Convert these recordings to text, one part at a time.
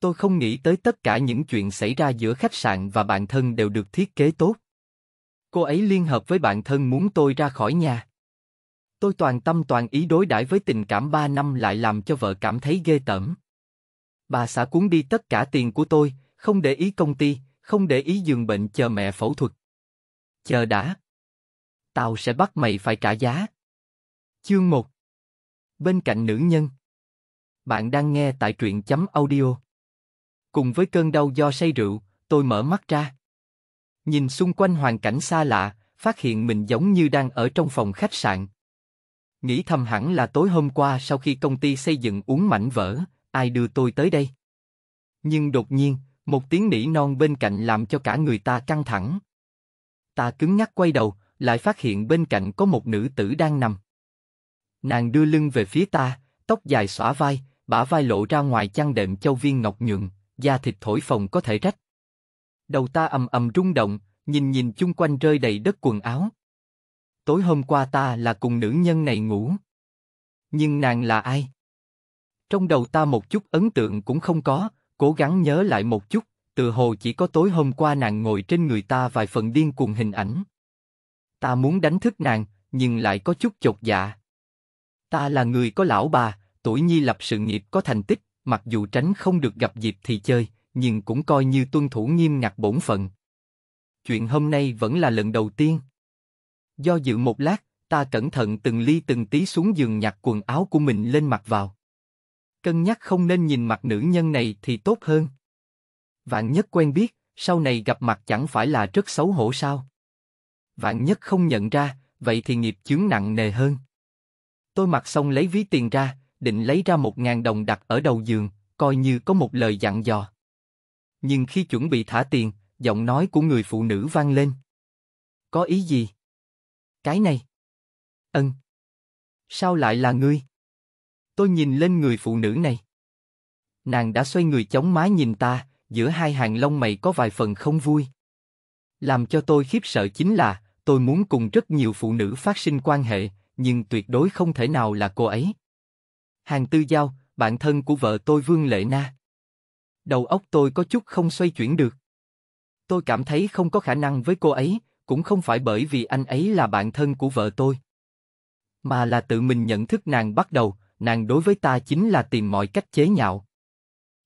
Tôi không nghĩ tới tất cả những chuyện xảy ra giữa khách sạn và bạn thân đều được thiết kế tốt. Cô ấy liên hợp với bạn thân muốn tôi ra khỏi nhà. Tôi toàn tâm toàn ý đối đãi với tình cảm ba năm lại làm cho vợ cảm thấy ghê tởm. Bà xã cuốn đi tất cả tiền của tôi, không để ý công ty, không để ý giường bệnh chờ mẹ phẫu thuật. Chờ đã. Tao sẽ bắt mày phải trả giá. Chương 1 Bên cạnh nữ nhân Bạn đang nghe tại truyện chấm audio Cùng với cơn đau do say rượu, tôi mở mắt ra. Nhìn xung quanh hoàn cảnh xa lạ, phát hiện mình giống như đang ở trong phòng khách sạn. Nghĩ thầm hẳn là tối hôm qua sau khi công ty xây dựng uống mảnh vỡ, ai đưa tôi tới đây. Nhưng đột nhiên, một tiếng nỉ non bên cạnh làm cho cả người ta căng thẳng. Ta cứng nhắc quay đầu, lại phát hiện bên cạnh có một nữ tử đang nằm. Nàng đưa lưng về phía ta, tóc dài xõa vai, bả vai lộ ra ngoài chăn đệm châu viên ngọc nhuận da thịt thổi phồng có thể rách. Đầu ta ầm ầm rung động, nhìn nhìn chung quanh rơi đầy đất quần áo. Tối hôm qua ta là cùng nữ nhân này ngủ. Nhưng nàng là ai? Trong đầu ta một chút ấn tượng cũng không có, cố gắng nhớ lại một chút, từ hồ chỉ có tối hôm qua nàng ngồi trên người ta vài phần điên cuồng hình ảnh. Ta muốn đánh thức nàng, nhưng lại có chút chột dạ. Ta là người có lão bà, tuổi nhi lập sự nghiệp có thành tích, mặc dù tránh không được gặp dịp thì chơi, nhưng cũng coi như tuân thủ nghiêm ngặt bổn phận. Chuyện hôm nay vẫn là lần đầu tiên. Do dự một lát, ta cẩn thận từng ly từng tí xuống giường nhặt quần áo của mình lên mặc vào. Cân nhắc không nên nhìn mặt nữ nhân này thì tốt hơn. Vạn nhất quen biết, sau này gặp mặt chẳng phải là rất xấu hổ sao? Vạn nhất không nhận ra, vậy thì nghiệp chướng nặng nề hơn. Tôi mặc xong lấy ví tiền ra, định lấy ra một ngàn đồng đặt ở đầu giường, coi như có một lời dặn dò. Nhưng khi chuẩn bị thả tiền, giọng nói của người phụ nữ vang lên. Có ý gì? Cái này. Ân. Sao lại là ngươi? Tôi nhìn lên người phụ nữ này. Nàng đã xoay người chống má nhìn ta, giữa hai hàng lông mày có vài phần không vui. Làm cho tôi khiếp sợ chính là, tôi muốn cùng rất nhiều phụ nữ phát sinh quan hệ, nhưng tuyệt đối không thể nào là cô ấy. Hàng Tư Giao, bạn thân của vợ tôi Vương Lệ Na. Đầu óc tôi có chút không xoay chuyển được. Tôi cảm thấy không có khả năng với cô ấy, cũng không phải bởi vì anh ấy là bạn thân của vợ tôi. Mà là tự mình nhận thức nàng bắt đầu, nàng đối với ta chính là tìm mọi cách chế nhạo.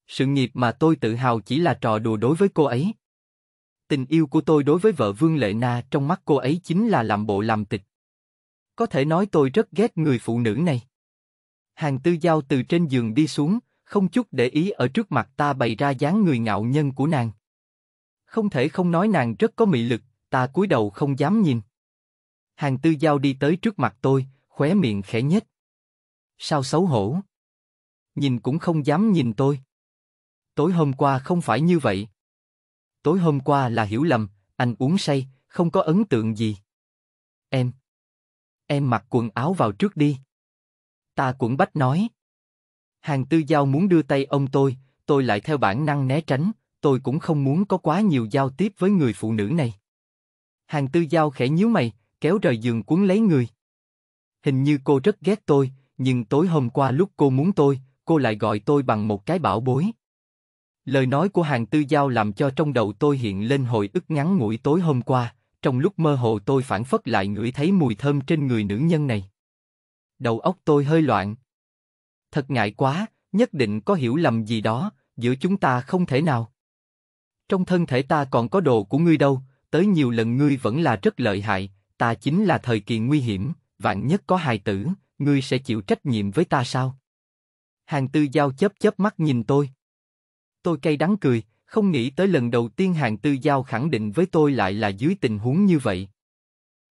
Sự nghiệp mà tôi tự hào chỉ là trò đùa đối với cô ấy. Tình yêu của tôi đối với vợ Vương Lệ Na trong mắt cô ấy chính là làm bộ làm tịch. Có thể nói tôi rất ghét người phụ nữ này hàng tư giao từ trên giường đi xuống, không chút để ý ở trước mặt ta bày ra dáng người ngạo nhân của nàng. Không thể không nói nàng rất có mị lực, ta cúi đầu không dám nhìn. Hàng tư giao đi tới trước mặt tôi, khóe miệng khẽ nhếch. Sao xấu hổ? Nhìn cũng không dám nhìn tôi. Tối hôm qua không phải như vậy. Tối hôm qua là hiểu lầm, anh uống say, không có ấn tượng gì. Em. Em mặc quần áo vào trước đi. Ta cũng bách nói. Hàng tư giao muốn đưa tay ông tôi, tôi lại theo bản năng né tránh, tôi cũng không muốn có quá nhiều giao tiếp với người phụ nữ này. Hàng tư giao khẽ nhíu mày, kéo rời giường cuốn lấy người. Hình như cô rất ghét tôi, nhưng tối hôm qua lúc cô muốn tôi, cô lại gọi tôi bằng một cái bảo bối. Lời nói của hàng tư giao làm cho trong đầu tôi hiện lên hồi ức ngắn ngủi tối hôm qua, trong lúc mơ hồ tôi phản phất lại ngửi thấy mùi thơm trên người nữ nhân này đầu óc tôi hơi loạn. Thật ngại quá, nhất định có hiểu lầm gì đó, giữa chúng ta không thể nào. Trong thân thể ta còn có đồ của ngươi đâu, tới nhiều lần ngươi vẫn là rất lợi hại, ta chính là thời kỳ nguy hiểm, vạn nhất có hài tử, ngươi sẽ chịu trách nhiệm với ta sao? Hàng Tư Giao chớp chớp mắt nhìn tôi. Tôi cay đắng cười, không nghĩ tới lần đầu tiên Hàng Tư Giao khẳng định với tôi lại là dưới tình huống như vậy.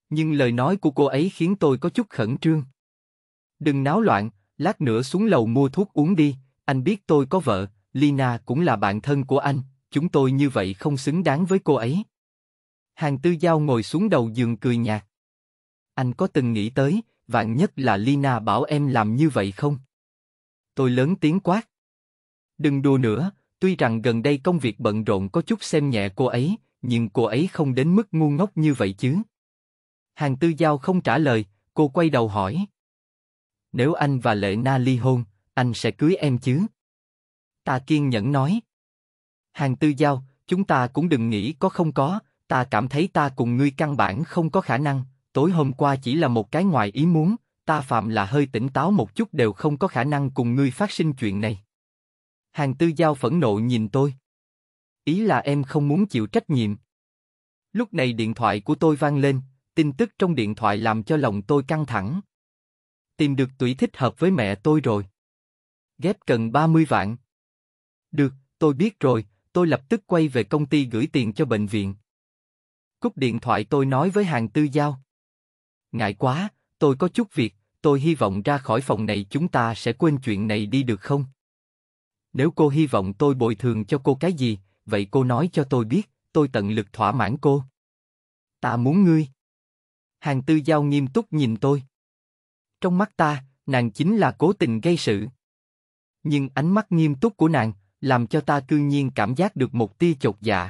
Nhưng lời nói của cô ấy khiến tôi có chút khẩn trương. Đừng náo loạn, lát nữa xuống lầu mua thuốc uống đi, anh biết tôi có vợ, Lina cũng là bạn thân của anh, chúng tôi như vậy không xứng đáng với cô ấy. Hàng tư giao ngồi xuống đầu giường cười nhạt. Anh có từng nghĩ tới, vạn nhất là Lina bảo em làm như vậy không? Tôi lớn tiếng quát. Đừng đùa nữa, tuy rằng gần đây công việc bận rộn có chút xem nhẹ cô ấy, nhưng cô ấy không đến mức ngu ngốc như vậy chứ. Hàng tư giao không trả lời, cô quay đầu hỏi nếu anh và Lệ Na ly hôn, anh sẽ cưới em chứ? Ta kiên nhẫn nói. Hàng tư giao, chúng ta cũng đừng nghĩ có không có, ta cảm thấy ta cùng ngươi căn bản không có khả năng, tối hôm qua chỉ là một cái ngoài ý muốn, ta phạm là hơi tỉnh táo một chút đều không có khả năng cùng ngươi phát sinh chuyện này. Hàng tư giao phẫn nộ nhìn tôi. Ý là em không muốn chịu trách nhiệm. Lúc này điện thoại của tôi vang lên, tin tức trong điện thoại làm cho lòng tôi căng thẳng. Tìm được tuổi thích hợp với mẹ tôi rồi. Ghép cần 30 vạn. Được, tôi biết rồi, tôi lập tức quay về công ty gửi tiền cho bệnh viện. Cúp điện thoại tôi nói với hàng tư giao. Ngại quá, tôi có chút việc, tôi hy vọng ra khỏi phòng này chúng ta sẽ quên chuyện này đi được không? Nếu cô hy vọng tôi bồi thường cho cô cái gì, vậy cô nói cho tôi biết, tôi tận lực thỏa mãn cô. Ta muốn ngươi. Hàng tư giao nghiêm túc nhìn tôi. Trong mắt ta, nàng chính là cố tình gây sự. Nhưng ánh mắt nghiêm túc của nàng, làm cho ta cư nhiên cảm giác được một tia chột dạ.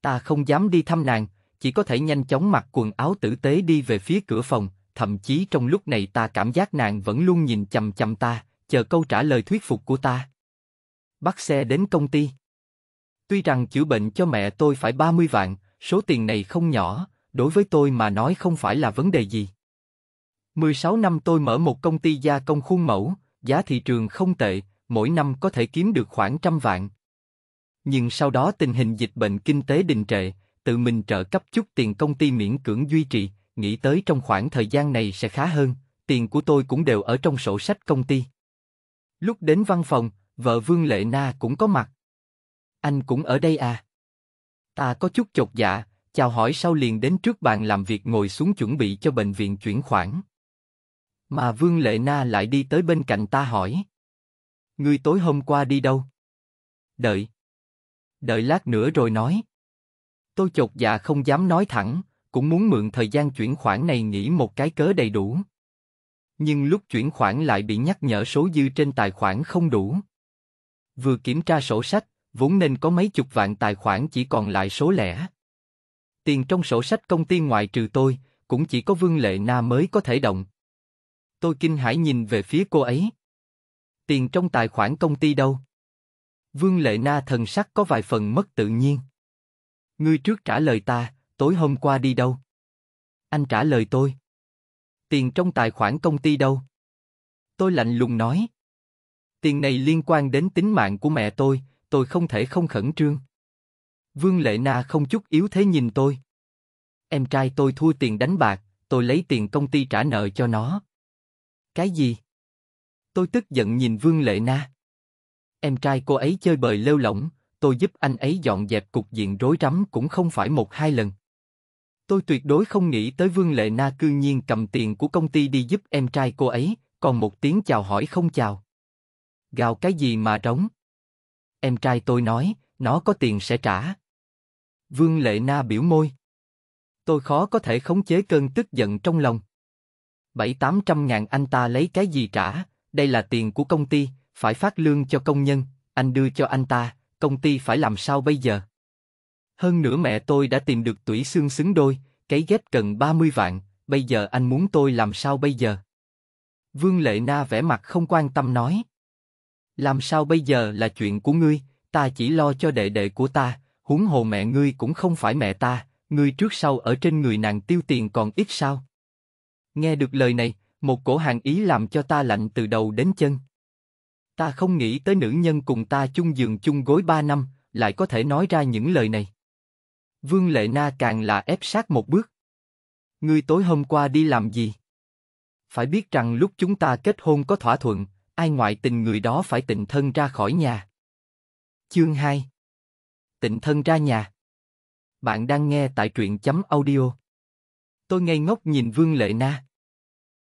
Ta không dám đi thăm nàng, chỉ có thể nhanh chóng mặc quần áo tử tế đi về phía cửa phòng, thậm chí trong lúc này ta cảm giác nàng vẫn luôn nhìn chầm chầm ta, chờ câu trả lời thuyết phục của ta. Bắt xe đến công ty. Tuy rằng chữa bệnh cho mẹ tôi phải 30 vạn, số tiền này không nhỏ, đối với tôi mà nói không phải là vấn đề gì. 16 năm tôi mở một công ty gia công khuôn mẫu, giá thị trường không tệ, mỗi năm có thể kiếm được khoảng trăm vạn. Nhưng sau đó tình hình dịch bệnh kinh tế đình trệ, tự mình trợ cấp chút tiền công ty miễn cưỡng duy trì, nghĩ tới trong khoảng thời gian này sẽ khá hơn, tiền của tôi cũng đều ở trong sổ sách công ty. Lúc đến văn phòng, vợ Vương Lệ Na cũng có mặt. Anh cũng ở đây à? Ta có chút chột dạ, chào hỏi sau liền đến trước bàn làm việc ngồi xuống chuẩn bị cho bệnh viện chuyển khoản. Mà Vương Lệ Na lại đi tới bên cạnh ta hỏi. Ngươi tối hôm qua đi đâu? Đợi. Đợi lát nữa rồi nói. Tôi chột dạ không dám nói thẳng, cũng muốn mượn thời gian chuyển khoản này nghĩ một cái cớ đầy đủ. Nhưng lúc chuyển khoản lại bị nhắc nhở số dư trên tài khoản không đủ. Vừa kiểm tra sổ sách, vốn nên có mấy chục vạn tài khoản chỉ còn lại số lẻ. Tiền trong sổ sách công ty ngoại trừ tôi, cũng chỉ có Vương Lệ Na mới có thể động, Tôi kinh hãi nhìn về phía cô ấy. Tiền trong tài khoản công ty đâu? Vương Lệ Na thần sắc có vài phần mất tự nhiên. Ngươi trước trả lời ta, tối hôm qua đi đâu? Anh trả lời tôi. Tiền trong tài khoản công ty đâu? Tôi lạnh lùng nói. Tiền này liên quan đến tính mạng của mẹ tôi, tôi không thể không khẩn trương. Vương Lệ Na không chút yếu thế nhìn tôi. Em trai tôi thua tiền đánh bạc, tôi lấy tiền công ty trả nợ cho nó. Cái gì? Tôi tức giận nhìn Vương Lệ Na. Em trai cô ấy chơi bời lêu lỏng, tôi giúp anh ấy dọn dẹp cục diện rối rắm cũng không phải một hai lần. Tôi tuyệt đối không nghĩ tới Vương Lệ Na cư nhiên cầm tiền của công ty đi giúp em trai cô ấy, còn một tiếng chào hỏi không chào. Gào cái gì mà trống? Em trai tôi nói, nó có tiền sẽ trả. Vương Lệ Na biểu môi. Tôi khó có thể khống chế cơn tức giận trong lòng bảy tám trăm ngàn anh ta lấy cái gì trả, đây là tiền của công ty, phải phát lương cho công nhân, anh đưa cho anh ta, công ty phải làm sao bây giờ? Hơn nữa mẹ tôi đã tìm được tủy xương xứng đôi, cái ghép cần 30 vạn, bây giờ anh muốn tôi làm sao bây giờ? Vương Lệ Na vẻ mặt không quan tâm nói. Làm sao bây giờ là chuyện của ngươi, ta chỉ lo cho đệ đệ của ta, huống hồ mẹ ngươi cũng không phải mẹ ta, ngươi trước sau ở trên người nàng tiêu tiền còn ít sao? Nghe được lời này, một cổ hàng ý làm cho ta lạnh từ đầu đến chân. Ta không nghĩ tới nữ nhân cùng ta chung giường chung gối ba năm, lại có thể nói ra những lời này. Vương Lệ Na càng là ép sát một bước. Ngươi tối hôm qua đi làm gì? Phải biết rằng lúc chúng ta kết hôn có thỏa thuận, ai ngoại tình người đó phải tịnh thân ra khỏi nhà. Chương 2 Tịnh thân ra nhà Bạn đang nghe tại truyện chấm audio tôi ngây ngốc nhìn Vương Lệ Na.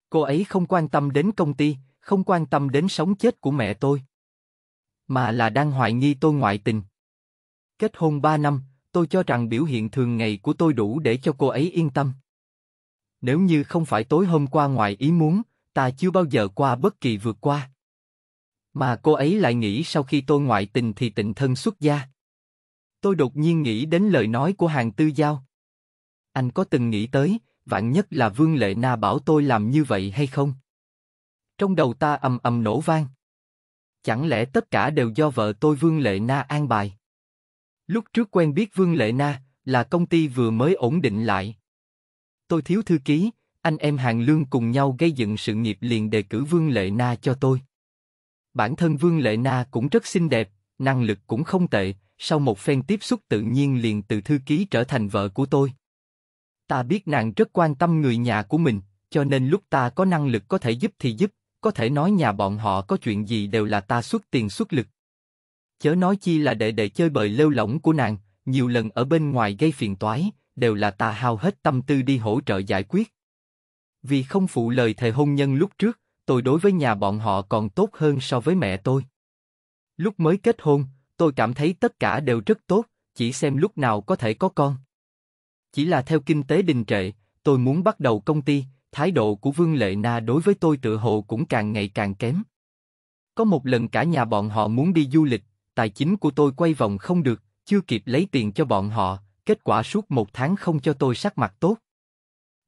Cô ấy không quan tâm đến công ty, không quan tâm đến sống chết của mẹ tôi. Mà là đang hoài nghi tôi ngoại tình. Kết hôn 3 năm, tôi cho rằng biểu hiện thường ngày của tôi đủ để cho cô ấy yên tâm. Nếu như không phải tối hôm qua ngoài ý muốn, ta chưa bao giờ qua bất kỳ vượt qua. Mà cô ấy lại nghĩ sau khi tôi ngoại tình thì tịnh thân xuất gia. Tôi đột nhiên nghĩ đến lời nói của hàng tư giao. Anh có từng nghĩ tới, vạn nhất là Vương Lệ Na bảo tôi làm như vậy hay không? Trong đầu ta ầm ầm nổ vang. Chẳng lẽ tất cả đều do vợ tôi Vương Lệ Na an bài? Lúc trước quen biết Vương Lệ Na là công ty vừa mới ổn định lại. Tôi thiếu thư ký, anh em hàng lương cùng nhau gây dựng sự nghiệp liền đề cử Vương Lệ Na cho tôi. Bản thân Vương Lệ Na cũng rất xinh đẹp, năng lực cũng không tệ, sau một phen tiếp xúc tự nhiên liền từ thư ký trở thành vợ của tôi. Ta biết nàng rất quan tâm người nhà của mình, cho nên lúc ta có năng lực có thể giúp thì giúp, có thể nói nhà bọn họ có chuyện gì đều là ta xuất tiền xuất lực. Chớ nói chi là đệ đệ chơi bời lêu lỏng của nàng, nhiều lần ở bên ngoài gây phiền toái, đều là ta hao hết tâm tư đi hỗ trợ giải quyết. Vì không phụ lời thề hôn nhân lúc trước, tôi đối với nhà bọn họ còn tốt hơn so với mẹ tôi. Lúc mới kết hôn, tôi cảm thấy tất cả đều rất tốt, chỉ xem lúc nào có thể có con. Chỉ là theo kinh tế đình trệ, tôi muốn bắt đầu công ty, thái độ của Vương Lệ Na đối với tôi tự hồ cũng càng ngày càng kém. Có một lần cả nhà bọn họ muốn đi du lịch, tài chính của tôi quay vòng không được, chưa kịp lấy tiền cho bọn họ, kết quả suốt một tháng không cho tôi sắc mặt tốt.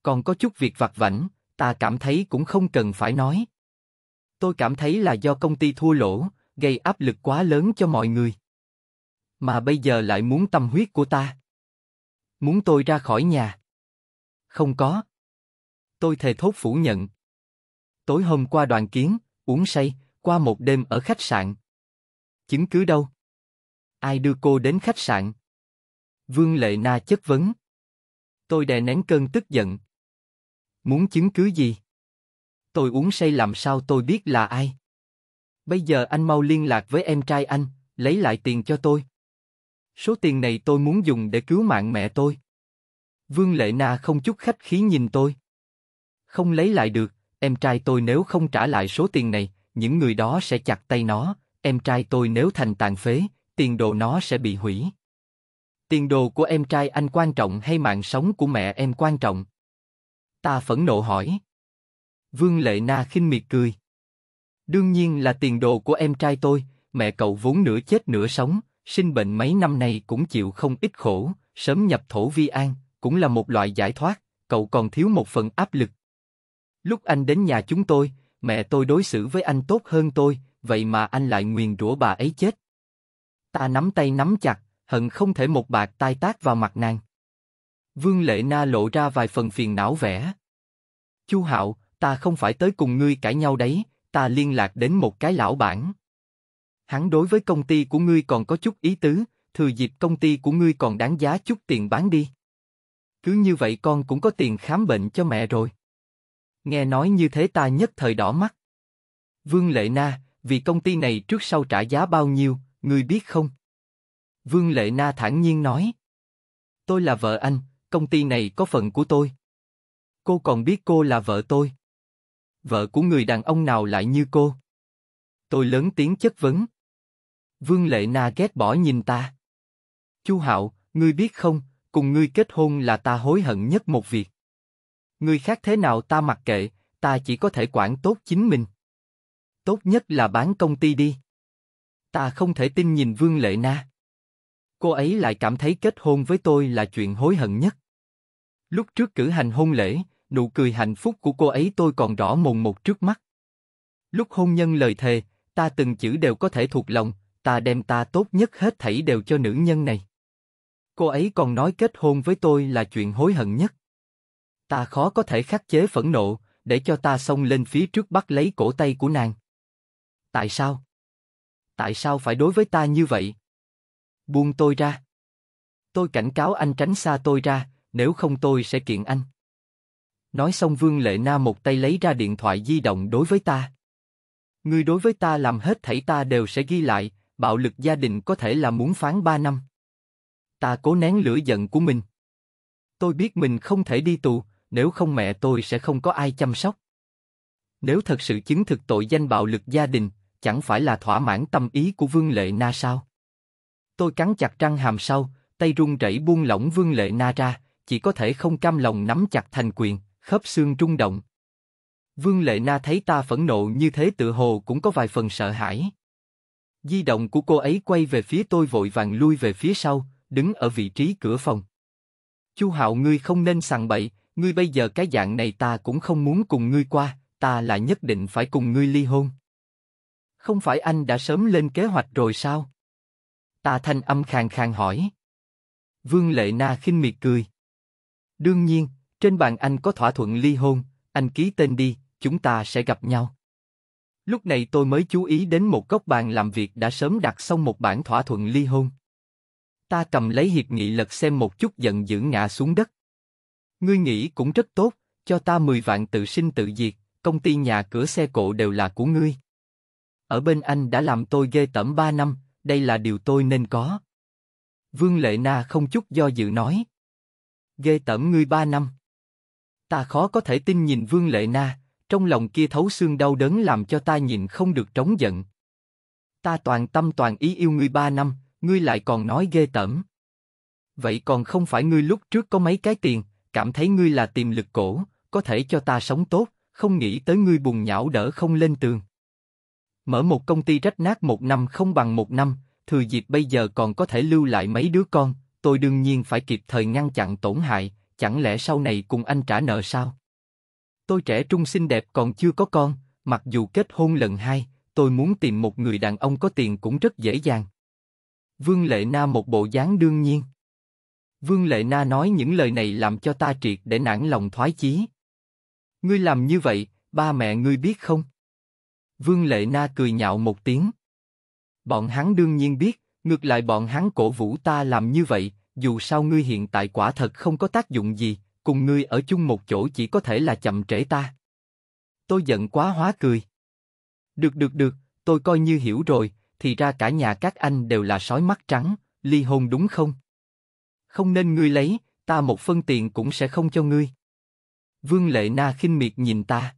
Còn có chút việc vặt vảnh, ta cảm thấy cũng không cần phải nói. Tôi cảm thấy là do công ty thua lỗ, gây áp lực quá lớn cho mọi người. Mà bây giờ lại muốn tâm huyết của ta. Muốn tôi ra khỏi nhà? Không có. Tôi thề thốt phủ nhận. Tối hôm qua đoàn kiến, uống say, qua một đêm ở khách sạn. Chứng cứ đâu? Ai đưa cô đến khách sạn? Vương Lệ Na chất vấn. Tôi đè nén cơn tức giận. Muốn chứng cứ gì? Tôi uống say làm sao tôi biết là ai? Bây giờ anh mau liên lạc với em trai anh, lấy lại tiền cho tôi. Số tiền này tôi muốn dùng để cứu mạng mẹ tôi. Vương Lệ Na không chút khách khí nhìn tôi. Không lấy lại được, em trai tôi nếu không trả lại số tiền này, những người đó sẽ chặt tay nó, em trai tôi nếu thành tàn phế, tiền đồ nó sẽ bị hủy. Tiền đồ của em trai anh quan trọng hay mạng sống của mẹ em quan trọng? Ta phẫn nộ hỏi. Vương Lệ Na khinh miệt cười. Đương nhiên là tiền đồ của em trai tôi, mẹ cậu vốn nửa chết nửa sống, sinh bệnh mấy năm nay cũng chịu không ít khổ, sớm nhập thổ vi an, cũng là một loại giải thoát, cậu còn thiếu một phần áp lực. Lúc anh đến nhà chúng tôi, mẹ tôi đối xử với anh tốt hơn tôi, vậy mà anh lại nguyền rủa bà ấy chết. Ta nắm tay nắm chặt, hận không thể một bạc tai tác vào mặt nàng. Vương Lệ Na lộ ra vài phần phiền não vẻ. Chu Hạo, ta không phải tới cùng ngươi cãi nhau đấy, ta liên lạc đến một cái lão bản. Hắn đối với công ty của ngươi còn có chút ý tứ, thừa dịp công ty của ngươi còn đáng giá chút tiền bán đi. Cứ như vậy con cũng có tiền khám bệnh cho mẹ rồi. Nghe nói như thế ta nhất thời đỏ mắt. Vương Lệ Na, vì công ty này trước sau trả giá bao nhiêu, ngươi biết không? Vương Lệ Na thản nhiên nói. Tôi là vợ anh, công ty này có phần của tôi. Cô còn biết cô là vợ tôi. Vợ của người đàn ông nào lại như cô? Tôi lớn tiếng chất vấn. Vương Lệ Na ghét bỏ nhìn ta. Chu Hạo, ngươi biết không, cùng ngươi kết hôn là ta hối hận nhất một việc. Ngươi khác thế nào ta mặc kệ, ta chỉ có thể quản tốt chính mình. Tốt nhất là bán công ty đi. Ta không thể tin nhìn Vương Lệ Na. Cô ấy lại cảm thấy kết hôn với tôi là chuyện hối hận nhất. Lúc trước cử hành hôn lễ, nụ cười hạnh phúc của cô ấy tôi còn rõ mồn một trước mắt. Lúc hôn nhân lời thề, ta từng chữ đều có thể thuộc lòng, ta đem ta tốt nhất hết thảy đều cho nữ nhân này. Cô ấy còn nói kết hôn với tôi là chuyện hối hận nhất. Ta khó có thể khắc chế phẫn nộ, để cho ta xông lên phía trước bắt lấy cổ tay của nàng. Tại sao? Tại sao phải đối với ta như vậy? Buông tôi ra. Tôi cảnh cáo anh tránh xa tôi ra, nếu không tôi sẽ kiện anh. Nói xong Vương Lệ Na một tay lấy ra điện thoại di động đối với ta. Ngươi đối với ta làm hết thảy ta đều sẽ ghi lại, bạo lực gia đình có thể là muốn phán ba năm. Ta cố nén lửa giận của mình. Tôi biết mình không thể đi tù, nếu không mẹ tôi sẽ không có ai chăm sóc. Nếu thật sự chứng thực tội danh bạo lực gia đình, chẳng phải là thỏa mãn tâm ý của Vương Lệ Na sao? Tôi cắn chặt răng hàm sau, tay run rẩy buông lỏng Vương Lệ Na ra, chỉ có thể không cam lòng nắm chặt thành quyền, khớp xương rung động. Vương Lệ Na thấy ta phẫn nộ như thế tự hồ cũng có vài phần sợ hãi. Di động của cô ấy quay về phía tôi vội vàng lui về phía sau, đứng ở vị trí cửa phòng. Chu Hạo ngươi không nên sằng bậy, ngươi bây giờ cái dạng này ta cũng không muốn cùng ngươi qua, ta là nhất định phải cùng ngươi ly hôn. Không phải anh đã sớm lên kế hoạch rồi sao? Ta thanh âm khàn khàn hỏi. Vương Lệ Na khinh miệt cười. Đương nhiên, trên bàn anh có thỏa thuận ly hôn, anh ký tên đi, chúng ta sẽ gặp nhau. Lúc này tôi mới chú ý đến một góc bàn làm việc đã sớm đặt xong một bản thỏa thuận ly hôn. Ta cầm lấy hiệp nghị lật xem một chút giận dữ ngã xuống đất. Ngươi nghĩ cũng rất tốt, cho ta 10 vạn tự sinh tự diệt, công ty nhà cửa xe cộ đều là của ngươi. Ở bên anh đã làm tôi ghê tẩm 3 năm, đây là điều tôi nên có. Vương Lệ Na không chút do dự nói. Ghê tẩm ngươi 3 năm. Ta khó có thể tin nhìn Vương Lệ Na, trong lòng kia thấu xương đau đớn làm cho ta nhìn không được trống giận. Ta toàn tâm toàn ý yêu ngươi ba năm, ngươi lại còn nói ghê tởm. Vậy còn không phải ngươi lúc trước có mấy cái tiền, cảm thấy ngươi là tiềm lực cổ, có thể cho ta sống tốt, không nghĩ tới ngươi buồn nhão đỡ không lên tường. Mở một công ty rách nát một năm không bằng một năm, thừa dịp bây giờ còn có thể lưu lại mấy đứa con, tôi đương nhiên phải kịp thời ngăn chặn tổn hại, chẳng lẽ sau này cùng anh trả nợ sao? Tôi trẻ trung xinh đẹp còn chưa có con, mặc dù kết hôn lần hai, tôi muốn tìm một người đàn ông có tiền cũng rất dễ dàng. Vương Lệ Na một bộ dáng đương nhiên. Vương Lệ Na nói những lời này làm cho ta triệt để nản lòng thoái chí. Ngươi làm như vậy, ba mẹ ngươi biết không? Vương Lệ Na cười nhạo một tiếng. Bọn hắn đương nhiên biết, ngược lại bọn hắn cổ vũ ta làm như vậy, dù sao ngươi hiện tại quả thật không có tác dụng gì, cùng ngươi ở chung một chỗ chỉ có thể là chậm trễ ta. Tôi giận quá hóa cười. Được được được, tôi coi như hiểu rồi, thì ra cả nhà các anh đều là sói mắt trắng, ly hôn đúng không? Không nên ngươi lấy, ta một phân tiền cũng sẽ không cho ngươi. Vương Lệ Na khinh miệt nhìn ta.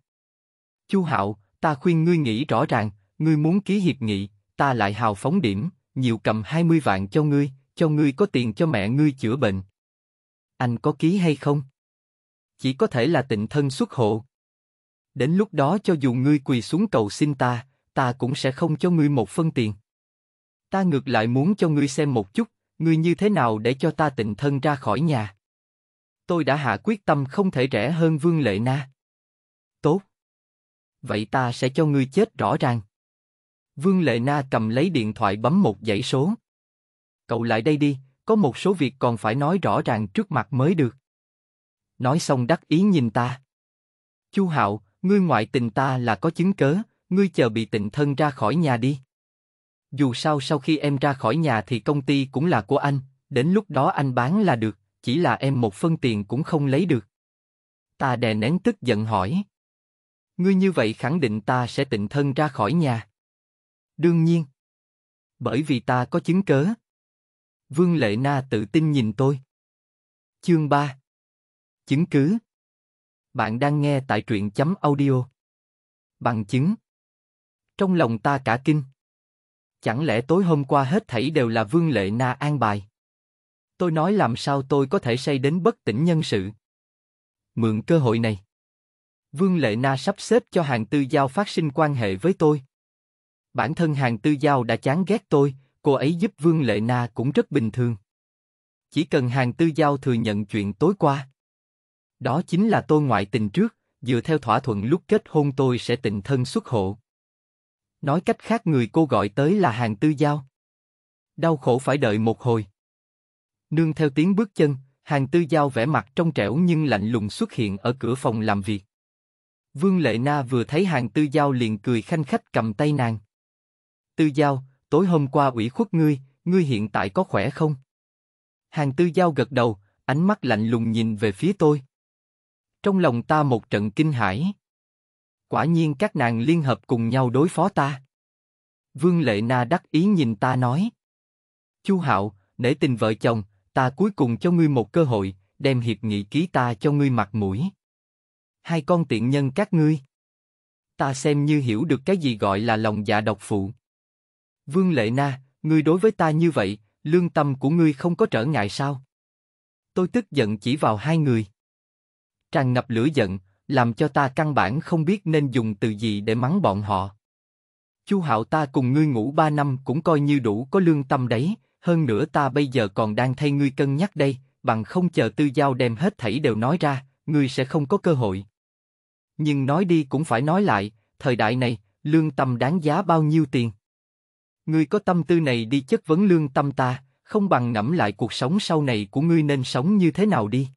Chu Hạo, ta khuyên ngươi nghĩ rõ ràng, ngươi muốn ký hiệp nghị, ta lại hào phóng điểm, nhiều cầm 20 vạn cho ngươi, cho ngươi có tiền cho mẹ ngươi chữa bệnh. Anh có ký hay không? chỉ có thể là tịnh thân xuất hộ. Đến lúc đó cho dù ngươi quỳ xuống cầu xin ta, ta cũng sẽ không cho ngươi một phân tiền. Ta ngược lại muốn cho ngươi xem một chút, ngươi như thế nào để cho ta tịnh thân ra khỏi nhà. Tôi đã hạ quyết tâm không thể rẻ hơn Vương Lệ Na. Tốt. Vậy ta sẽ cho ngươi chết rõ ràng. Vương Lệ Na cầm lấy điện thoại bấm một dãy số. Cậu lại đây đi, có một số việc còn phải nói rõ ràng trước mặt mới được nói xong đắc ý nhìn ta. Chu Hạo, ngươi ngoại tình ta là có chứng cớ, ngươi chờ bị tịnh thân ra khỏi nhà đi. Dù sao sau khi em ra khỏi nhà thì công ty cũng là của anh, đến lúc đó anh bán là được, chỉ là em một phân tiền cũng không lấy được. Ta đè nén tức giận hỏi. Ngươi như vậy khẳng định ta sẽ tịnh thân ra khỏi nhà. Đương nhiên. Bởi vì ta có chứng cớ. Vương Lệ Na tự tin nhìn tôi. Chương 3 Chứng cứ. Bạn đang nghe tại truyện chấm audio. Bằng chứng. Trong lòng ta cả kinh. Chẳng lẽ tối hôm qua hết thảy đều là Vương Lệ Na an bài? Tôi nói làm sao tôi có thể say đến bất tỉnh nhân sự. Mượn cơ hội này. Vương Lệ Na sắp xếp cho hàng tư giao phát sinh quan hệ với tôi. Bản thân hàng tư giao đã chán ghét tôi, cô ấy giúp Vương Lệ Na cũng rất bình thường. Chỉ cần hàng tư giao thừa nhận chuyện tối qua. Đó chính là tôi ngoại tình trước, dựa theo thỏa thuận lúc kết hôn tôi sẽ tình thân xuất hộ. Nói cách khác người cô gọi tới là hàng tư giao. Đau khổ phải đợi một hồi. Nương theo tiếng bước chân, hàng tư giao vẻ mặt trong trẻo nhưng lạnh lùng xuất hiện ở cửa phòng làm việc. Vương Lệ Na vừa thấy hàng tư giao liền cười khanh khách cầm tay nàng. Tư giao, tối hôm qua ủy khuất ngươi, ngươi hiện tại có khỏe không? Hàng tư giao gật đầu, ánh mắt lạnh lùng nhìn về phía tôi. Trong lòng ta một trận kinh hãi. Quả nhiên các nàng liên hợp cùng nhau đối phó ta. Vương Lệ Na đắc ý nhìn ta nói. Chu Hạo, nể tình vợ chồng, ta cuối cùng cho ngươi một cơ hội, đem hiệp nghị ký ta cho ngươi mặt mũi. Hai con tiện nhân các ngươi. Ta xem như hiểu được cái gì gọi là lòng dạ độc phụ. Vương Lệ Na, ngươi đối với ta như vậy, lương tâm của ngươi không có trở ngại sao? Tôi tức giận chỉ vào hai người tràn ngập lửa giận, làm cho ta căn bản không biết nên dùng từ gì để mắng bọn họ. Chu Hạo ta cùng ngươi ngủ ba năm cũng coi như đủ có lương tâm đấy, hơn nữa ta bây giờ còn đang thay ngươi cân nhắc đây, bằng không chờ tư giao đem hết thảy đều nói ra, ngươi sẽ không có cơ hội. Nhưng nói đi cũng phải nói lại, thời đại này, lương tâm đáng giá bao nhiêu tiền? Ngươi có tâm tư này đi chất vấn lương tâm ta, không bằng ngẫm lại cuộc sống sau này của ngươi nên sống như thế nào đi.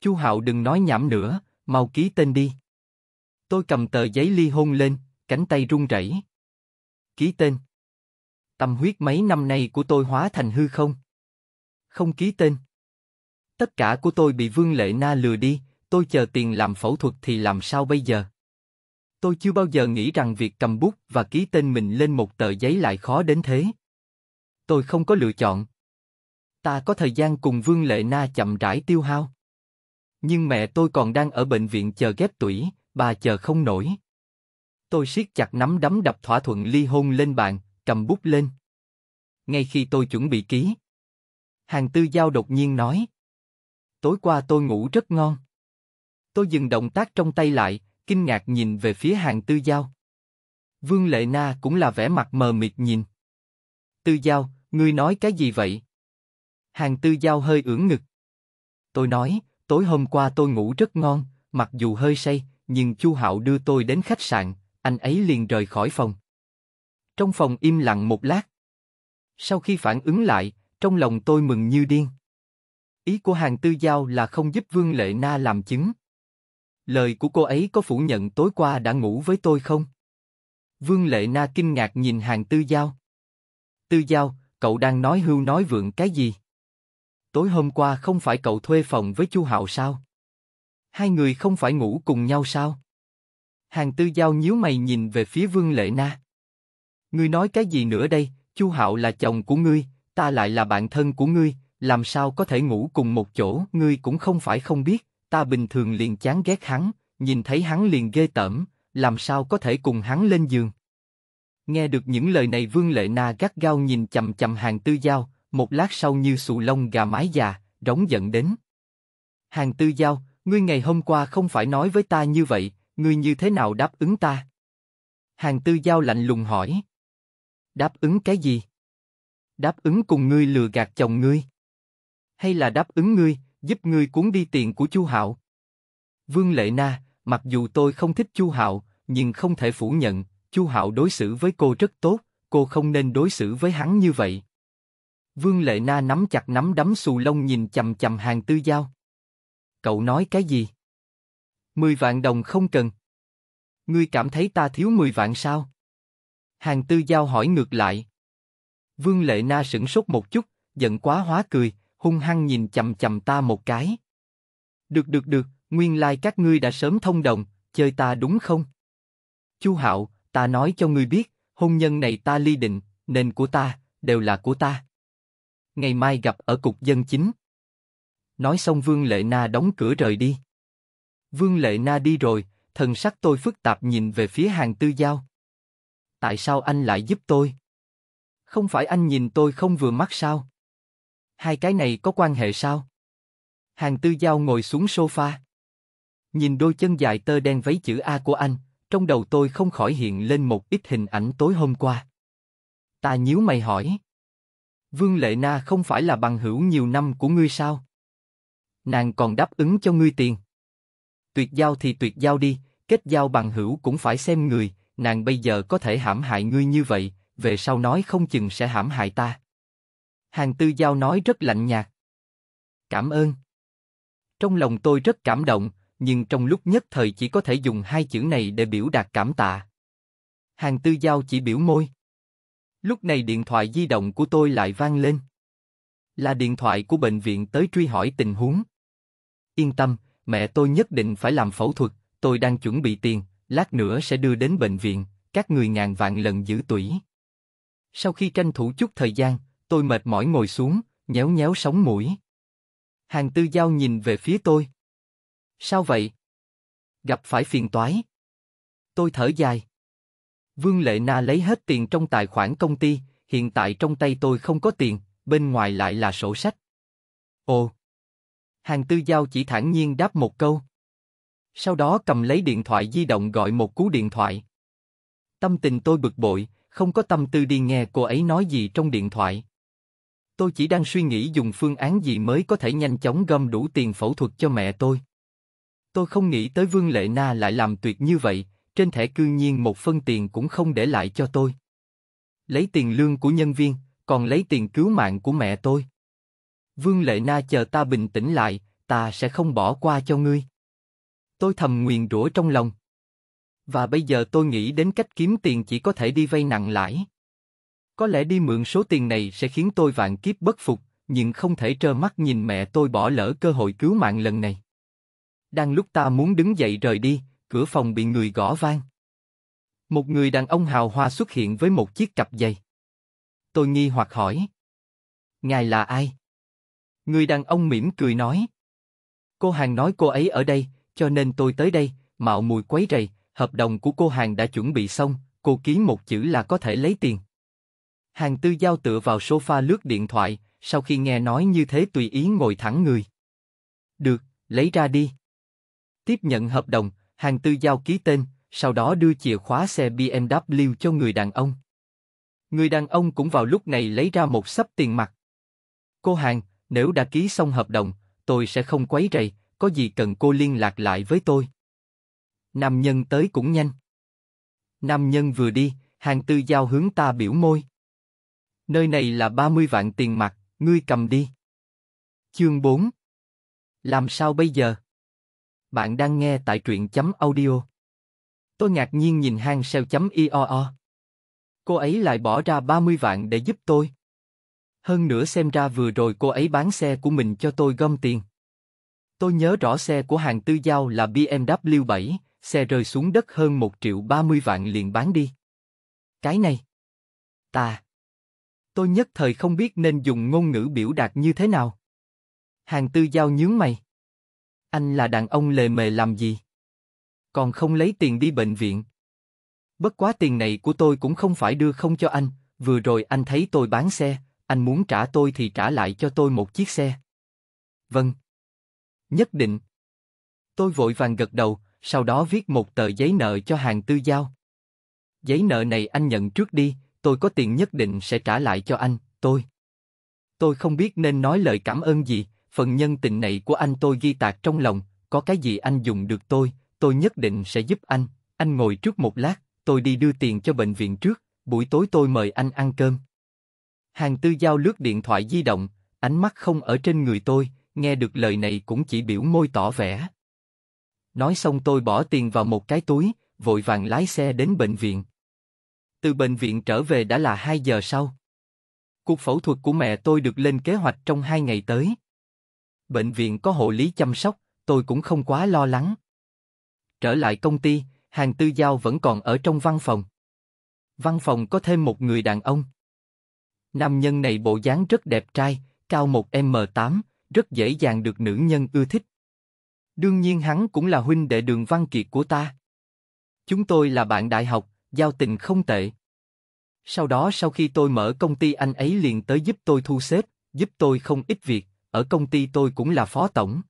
Chu Hạo đừng nói nhảm nữa, mau ký tên đi. Tôi cầm tờ giấy ly hôn lên, cánh tay run rẩy. Ký tên. Tâm huyết mấy năm nay của tôi hóa thành hư không. Không ký tên. Tất cả của tôi bị Vương Lệ Na lừa đi, tôi chờ tiền làm phẫu thuật thì làm sao bây giờ? Tôi chưa bao giờ nghĩ rằng việc cầm bút và ký tên mình lên một tờ giấy lại khó đến thế. Tôi không có lựa chọn. Ta có thời gian cùng Vương Lệ Na chậm rãi tiêu hao. Nhưng mẹ tôi còn đang ở bệnh viện chờ ghép tủy, bà chờ không nổi. Tôi siết chặt nắm đấm đập thỏa thuận ly hôn lên bàn, cầm bút lên. Ngay khi tôi chuẩn bị ký, hàng tư giao đột nhiên nói. Tối qua tôi ngủ rất ngon. Tôi dừng động tác trong tay lại, kinh ngạc nhìn về phía hàng tư giao. Vương Lệ Na cũng là vẻ mặt mờ mịt nhìn. Tư Giao, ngươi nói cái gì vậy? Hàng Tư Giao hơi ưỡn ngực. Tôi nói, tối hôm qua tôi ngủ rất ngon, mặc dù hơi say, nhưng Chu Hạo đưa tôi đến khách sạn, anh ấy liền rời khỏi phòng. Trong phòng im lặng một lát. Sau khi phản ứng lại, trong lòng tôi mừng như điên. Ý của hàng tư giao là không giúp Vương Lệ Na làm chứng. Lời của cô ấy có phủ nhận tối qua đã ngủ với tôi không? Vương Lệ Na kinh ngạc nhìn hàng tư giao. Tư giao, cậu đang nói hưu nói vượng cái gì? tối hôm qua không phải cậu thuê phòng với Chu Hạo sao? Hai người không phải ngủ cùng nhau sao? Hàng Tư Giao nhíu mày nhìn về phía Vương Lệ Na. Ngươi nói cái gì nữa đây? Chu Hạo là chồng của ngươi, ta lại là bạn thân của ngươi, làm sao có thể ngủ cùng một chỗ? Ngươi cũng không phải không biết, ta bình thường liền chán ghét hắn, nhìn thấy hắn liền ghê tởm, làm sao có thể cùng hắn lên giường? Nghe được những lời này Vương Lệ Na gắt gao nhìn chằm chằm Hàng Tư Giao, một lát sau như xù lông gà mái già, rống giận đến. Hàng tư giao, ngươi ngày hôm qua không phải nói với ta như vậy, ngươi như thế nào đáp ứng ta? Hàng tư giao lạnh lùng hỏi. Đáp ứng cái gì? Đáp ứng cùng ngươi lừa gạt chồng ngươi? Hay là đáp ứng ngươi, giúp ngươi cuốn đi tiền của chu hạo? Vương Lệ Na, mặc dù tôi không thích chu hạo, nhưng không thể phủ nhận, chu hạo đối xử với cô rất tốt, cô không nên đối xử với hắn như vậy. Vương Lệ Na nắm chặt nắm đấm xù lông nhìn chầm chầm hàng tư giao. Cậu nói cái gì? Mười vạn đồng không cần. Ngươi cảm thấy ta thiếu mười vạn sao? Hàng tư giao hỏi ngược lại. Vương Lệ Na sửng sốt một chút, giận quá hóa cười, hung hăng nhìn chầm chầm ta một cái. Được được được, nguyên lai like các ngươi đã sớm thông đồng, chơi ta đúng không? Chu Hạo, ta nói cho ngươi biết, hôn nhân này ta ly định, nên của ta, đều là của ta ngày mai gặp ở cục dân chính. Nói xong Vương Lệ Na đóng cửa rời đi. Vương Lệ Na đi rồi, thần sắc tôi phức tạp nhìn về phía hàng tư giao. Tại sao anh lại giúp tôi? Không phải anh nhìn tôi không vừa mắt sao? Hai cái này có quan hệ sao? Hàng tư giao ngồi xuống sofa. Nhìn đôi chân dài tơ đen váy chữ A của anh, trong đầu tôi không khỏi hiện lên một ít hình ảnh tối hôm qua. Ta nhíu mày hỏi. Vương Lệ Na không phải là bằng hữu nhiều năm của ngươi sao? Nàng còn đáp ứng cho ngươi tiền. Tuyệt giao thì tuyệt giao đi, kết giao bằng hữu cũng phải xem người, nàng bây giờ có thể hãm hại ngươi như vậy, về sau nói không chừng sẽ hãm hại ta. Hàng tư giao nói rất lạnh nhạt. Cảm ơn. Trong lòng tôi rất cảm động, nhưng trong lúc nhất thời chỉ có thể dùng hai chữ này để biểu đạt cảm tạ. Hàng tư giao chỉ biểu môi. Lúc này điện thoại di động của tôi lại vang lên. Là điện thoại của bệnh viện tới truy hỏi tình huống. Yên tâm, mẹ tôi nhất định phải làm phẫu thuật, tôi đang chuẩn bị tiền, lát nữa sẽ đưa đến bệnh viện, các người ngàn vạn lần giữ tủy. Sau khi tranh thủ chút thời gian, tôi mệt mỏi ngồi xuống, nhéo nhéo sóng mũi. Hàng tư giao nhìn về phía tôi. Sao vậy? Gặp phải phiền toái. Tôi thở dài. Vương Lệ Na lấy hết tiền trong tài khoản công ty, hiện tại trong tay tôi không có tiền, bên ngoài lại là sổ sách. Ồ! Hàng tư giao chỉ thản nhiên đáp một câu. Sau đó cầm lấy điện thoại di động gọi một cú điện thoại. Tâm tình tôi bực bội, không có tâm tư đi nghe cô ấy nói gì trong điện thoại. Tôi chỉ đang suy nghĩ dùng phương án gì mới có thể nhanh chóng gom đủ tiền phẫu thuật cho mẹ tôi. Tôi không nghĩ tới Vương Lệ Na lại làm tuyệt như vậy, trên thẻ cư nhiên một phân tiền cũng không để lại cho tôi. Lấy tiền lương của nhân viên, còn lấy tiền cứu mạng của mẹ tôi. Vương Lệ Na chờ ta bình tĩnh lại, ta sẽ không bỏ qua cho ngươi. Tôi thầm nguyền rủa trong lòng. Và bây giờ tôi nghĩ đến cách kiếm tiền chỉ có thể đi vay nặng lãi. Có lẽ đi mượn số tiền này sẽ khiến tôi vạn kiếp bất phục, nhưng không thể trơ mắt nhìn mẹ tôi bỏ lỡ cơ hội cứu mạng lần này. Đang lúc ta muốn đứng dậy rời đi, cửa phòng bị người gõ vang. Một người đàn ông hào hoa xuất hiện với một chiếc cặp giày. Tôi nghi hoặc hỏi. Ngài là ai? Người đàn ông mỉm cười nói. Cô hàng nói cô ấy ở đây, cho nên tôi tới đây, mạo mùi quấy rầy, hợp đồng của cô hàng đã chuẩn bị xong, cô ký một chữ là có thể lấy tiền. Hàng tư giao tựa vào sofa lướt điện thoại, sau khi nghe nói như thế tùy ý ngồi thẳng người. Được, lấy ra đi. Tiếp nhận hợp đồng, hàng tư giao ký tên, sau đó đưa chìa khóa xe BMW cho người đàn ông. Người đàn ông cũng vào lúc này lấy ra một sấp tiền mặt. Cô hàng, nếu đã ký xong hợp đồng, tôi sẽ không quấy rầy, có gì cần cô liên lạc lại với tôi. Nam nhân tới cũng nhanh. Nam nhân vừa đi, hàng tư giao hướng ta biểu môi. Nơi này là 30 vạn tiền mặt, ngươi cầm đi. Chương 4 Làm sao bây giờ? Bạn đang nghe tại truyện chấm audio. Tôi ngạc nhiên nhìn hang seo chấm ioo. Cô ấy lại bỏ ra 30 vạn để giúp tôi. Hơn nữa xem ra vừa rồi cô ấy bán xe của mình cho tôi gom tiền. Tôi nhớ rõ xe của hàng tư giao là BMW 7, xe rơi xuống đất hơn 1 triệu 30 vạn liền bán đi. Cái này. Ta. Tôi nhất thời không biết nên dùng ngôn ngữ biểu đạt như thế nào. Hàng tư giao nhướng mày. Anh là đàn ông lề mề làm gì? Còn không lấy tiền đi bệnh viện. Bất quá tiền này của tôi cũng không phải đưa không cho anh, vừa rồi anh thấy tôi bán xe, anh muốn trả tôi thì trả lại cho tôi một chiếc xe. Vâng. Nhất định. Tôi vội vàng gật đầu, sau đó viết một tờ giấy nợ cho hàng tư giao. Giấy nợ này anh nhận trước đi, tôi có tiền nhất định sẽ trả lại cho anh, tôi. Tôi không biết nên nói lời cảm ơn gì, phần nhân tình này của anh tôi ghi tạc trong lòng, có cái gì anh dùng được tôi, tôi nhất định sẽ giúp anh. Anh ngồi trước một lát, tôi đi đưa tiền cho bệnh viện trước, buổi tối tôi mời anh ăn cơm. Hàng tư giao lướt điện thoại di động, ánh mắt không ở trên người tôi, nghe được lời này cũng chỉ biểu môi tỏ vẻ. Nói xong tôi bỏ tiền vào một cái túi, vội vàng lái xe đến bệnh viện. Từ bệnh viện trở về đã là 2 giờ sau. Cuộc phẫu thuật của mẹ tôi được lên kế hoạch trong 2 ngày tới bệnh viện có hộ lý chăm sóc, tôi cũng không quá lo lắng. Trở lại công ty, hàng tư giao vẫn còn ở trong văn phòng. Văn phòng có thêm một người đàn ông. Nam nhân này bộ dáng rất đẹp trai, cao 1m8, rất dễ dàng được nữ nhân ưa thích. Đương nhiên hắn cũng là huynh đệ đường văn kiệt của ta. Chúng tôi là bạn đại học, giao tình không tệ. Sau đó sau khi tôi mở công ty anh ấy liền tới giúp tôi thu xếp, giúp tôi không ít việc ở công ty tôi cũng là phó tổng.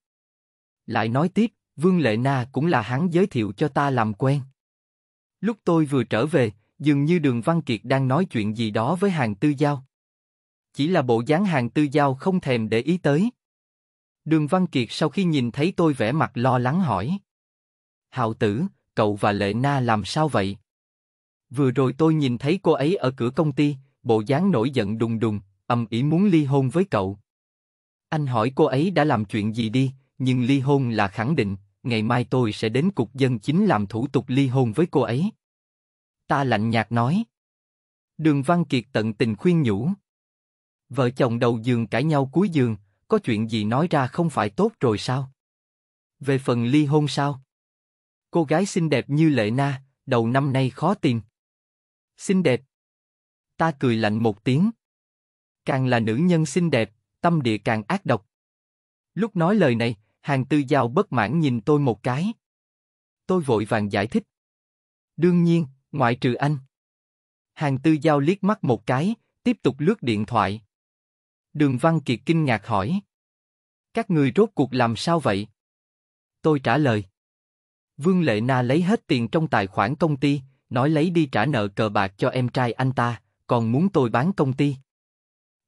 Lại nói tiếp, Vương Lệ Na cũng là hắn giới thiệu cho ta làm quen. Lúc tôi vừa trở về, dường như Đường Văn Kiệt đang nói chuyện gì đó với hàng tư giao. Chỉ là bộ dáng hàng tư giao không thèm để ý tới. Đường Văn Kiệt sau khi nhìn thấy tôi vẻ mặt lo lắng hỏi. Hào tử, cậu và Lệ Na làm sao vậy? Vừa rồi tôi nhìn thấy cô ấy ở cửa công ty, bộ dáng nổi giận đùng đùng, ầm ý muốn ly hôn với cậu. Anh hỏi cô ấy đã làm chuyện gì đi, nhưng ly hôn là khẳng định, ngày mai tôi sẽ đến cục dân chính làm thủ tục ly hôn với cô ấy. Ta lạnh nhạt nói. Đường Văn Kiệt tận tình khuyên nhủ. Vợ chồng đầu giường cãi nhau cuối giường, có chuyện gì nói ra không phải tốt rồi sao? Về phần ly hôn sao? Cô gái xinh đẹp như Lệ Na, đầu năm nay khó tìm. Xinh đẹp. Ta cười lạnh một tiếng. Càng là nữ nhân xinh đẹp, tâm địa càng ác độc. Lúc nói lời này, hàng tư giao bất mãn nhìn tôi một cái. Tôi vội vàng giải thích. Đương nhiên, ngoại trừ anh. Hàng tư giao liếc mắt một cái, tiếp tục lướt điện thoại. Đường Văn Kiệt kinh ngạc hỏi. Các người rốt cuộc làm sao vậy? Tôi trả lời. Vương Lệ Na lấy hết tiền trong tài khoản công ty, nói lấy đi trả nợ cờ bạc cho em trai anh ta, còn muốn tôi bán công ty.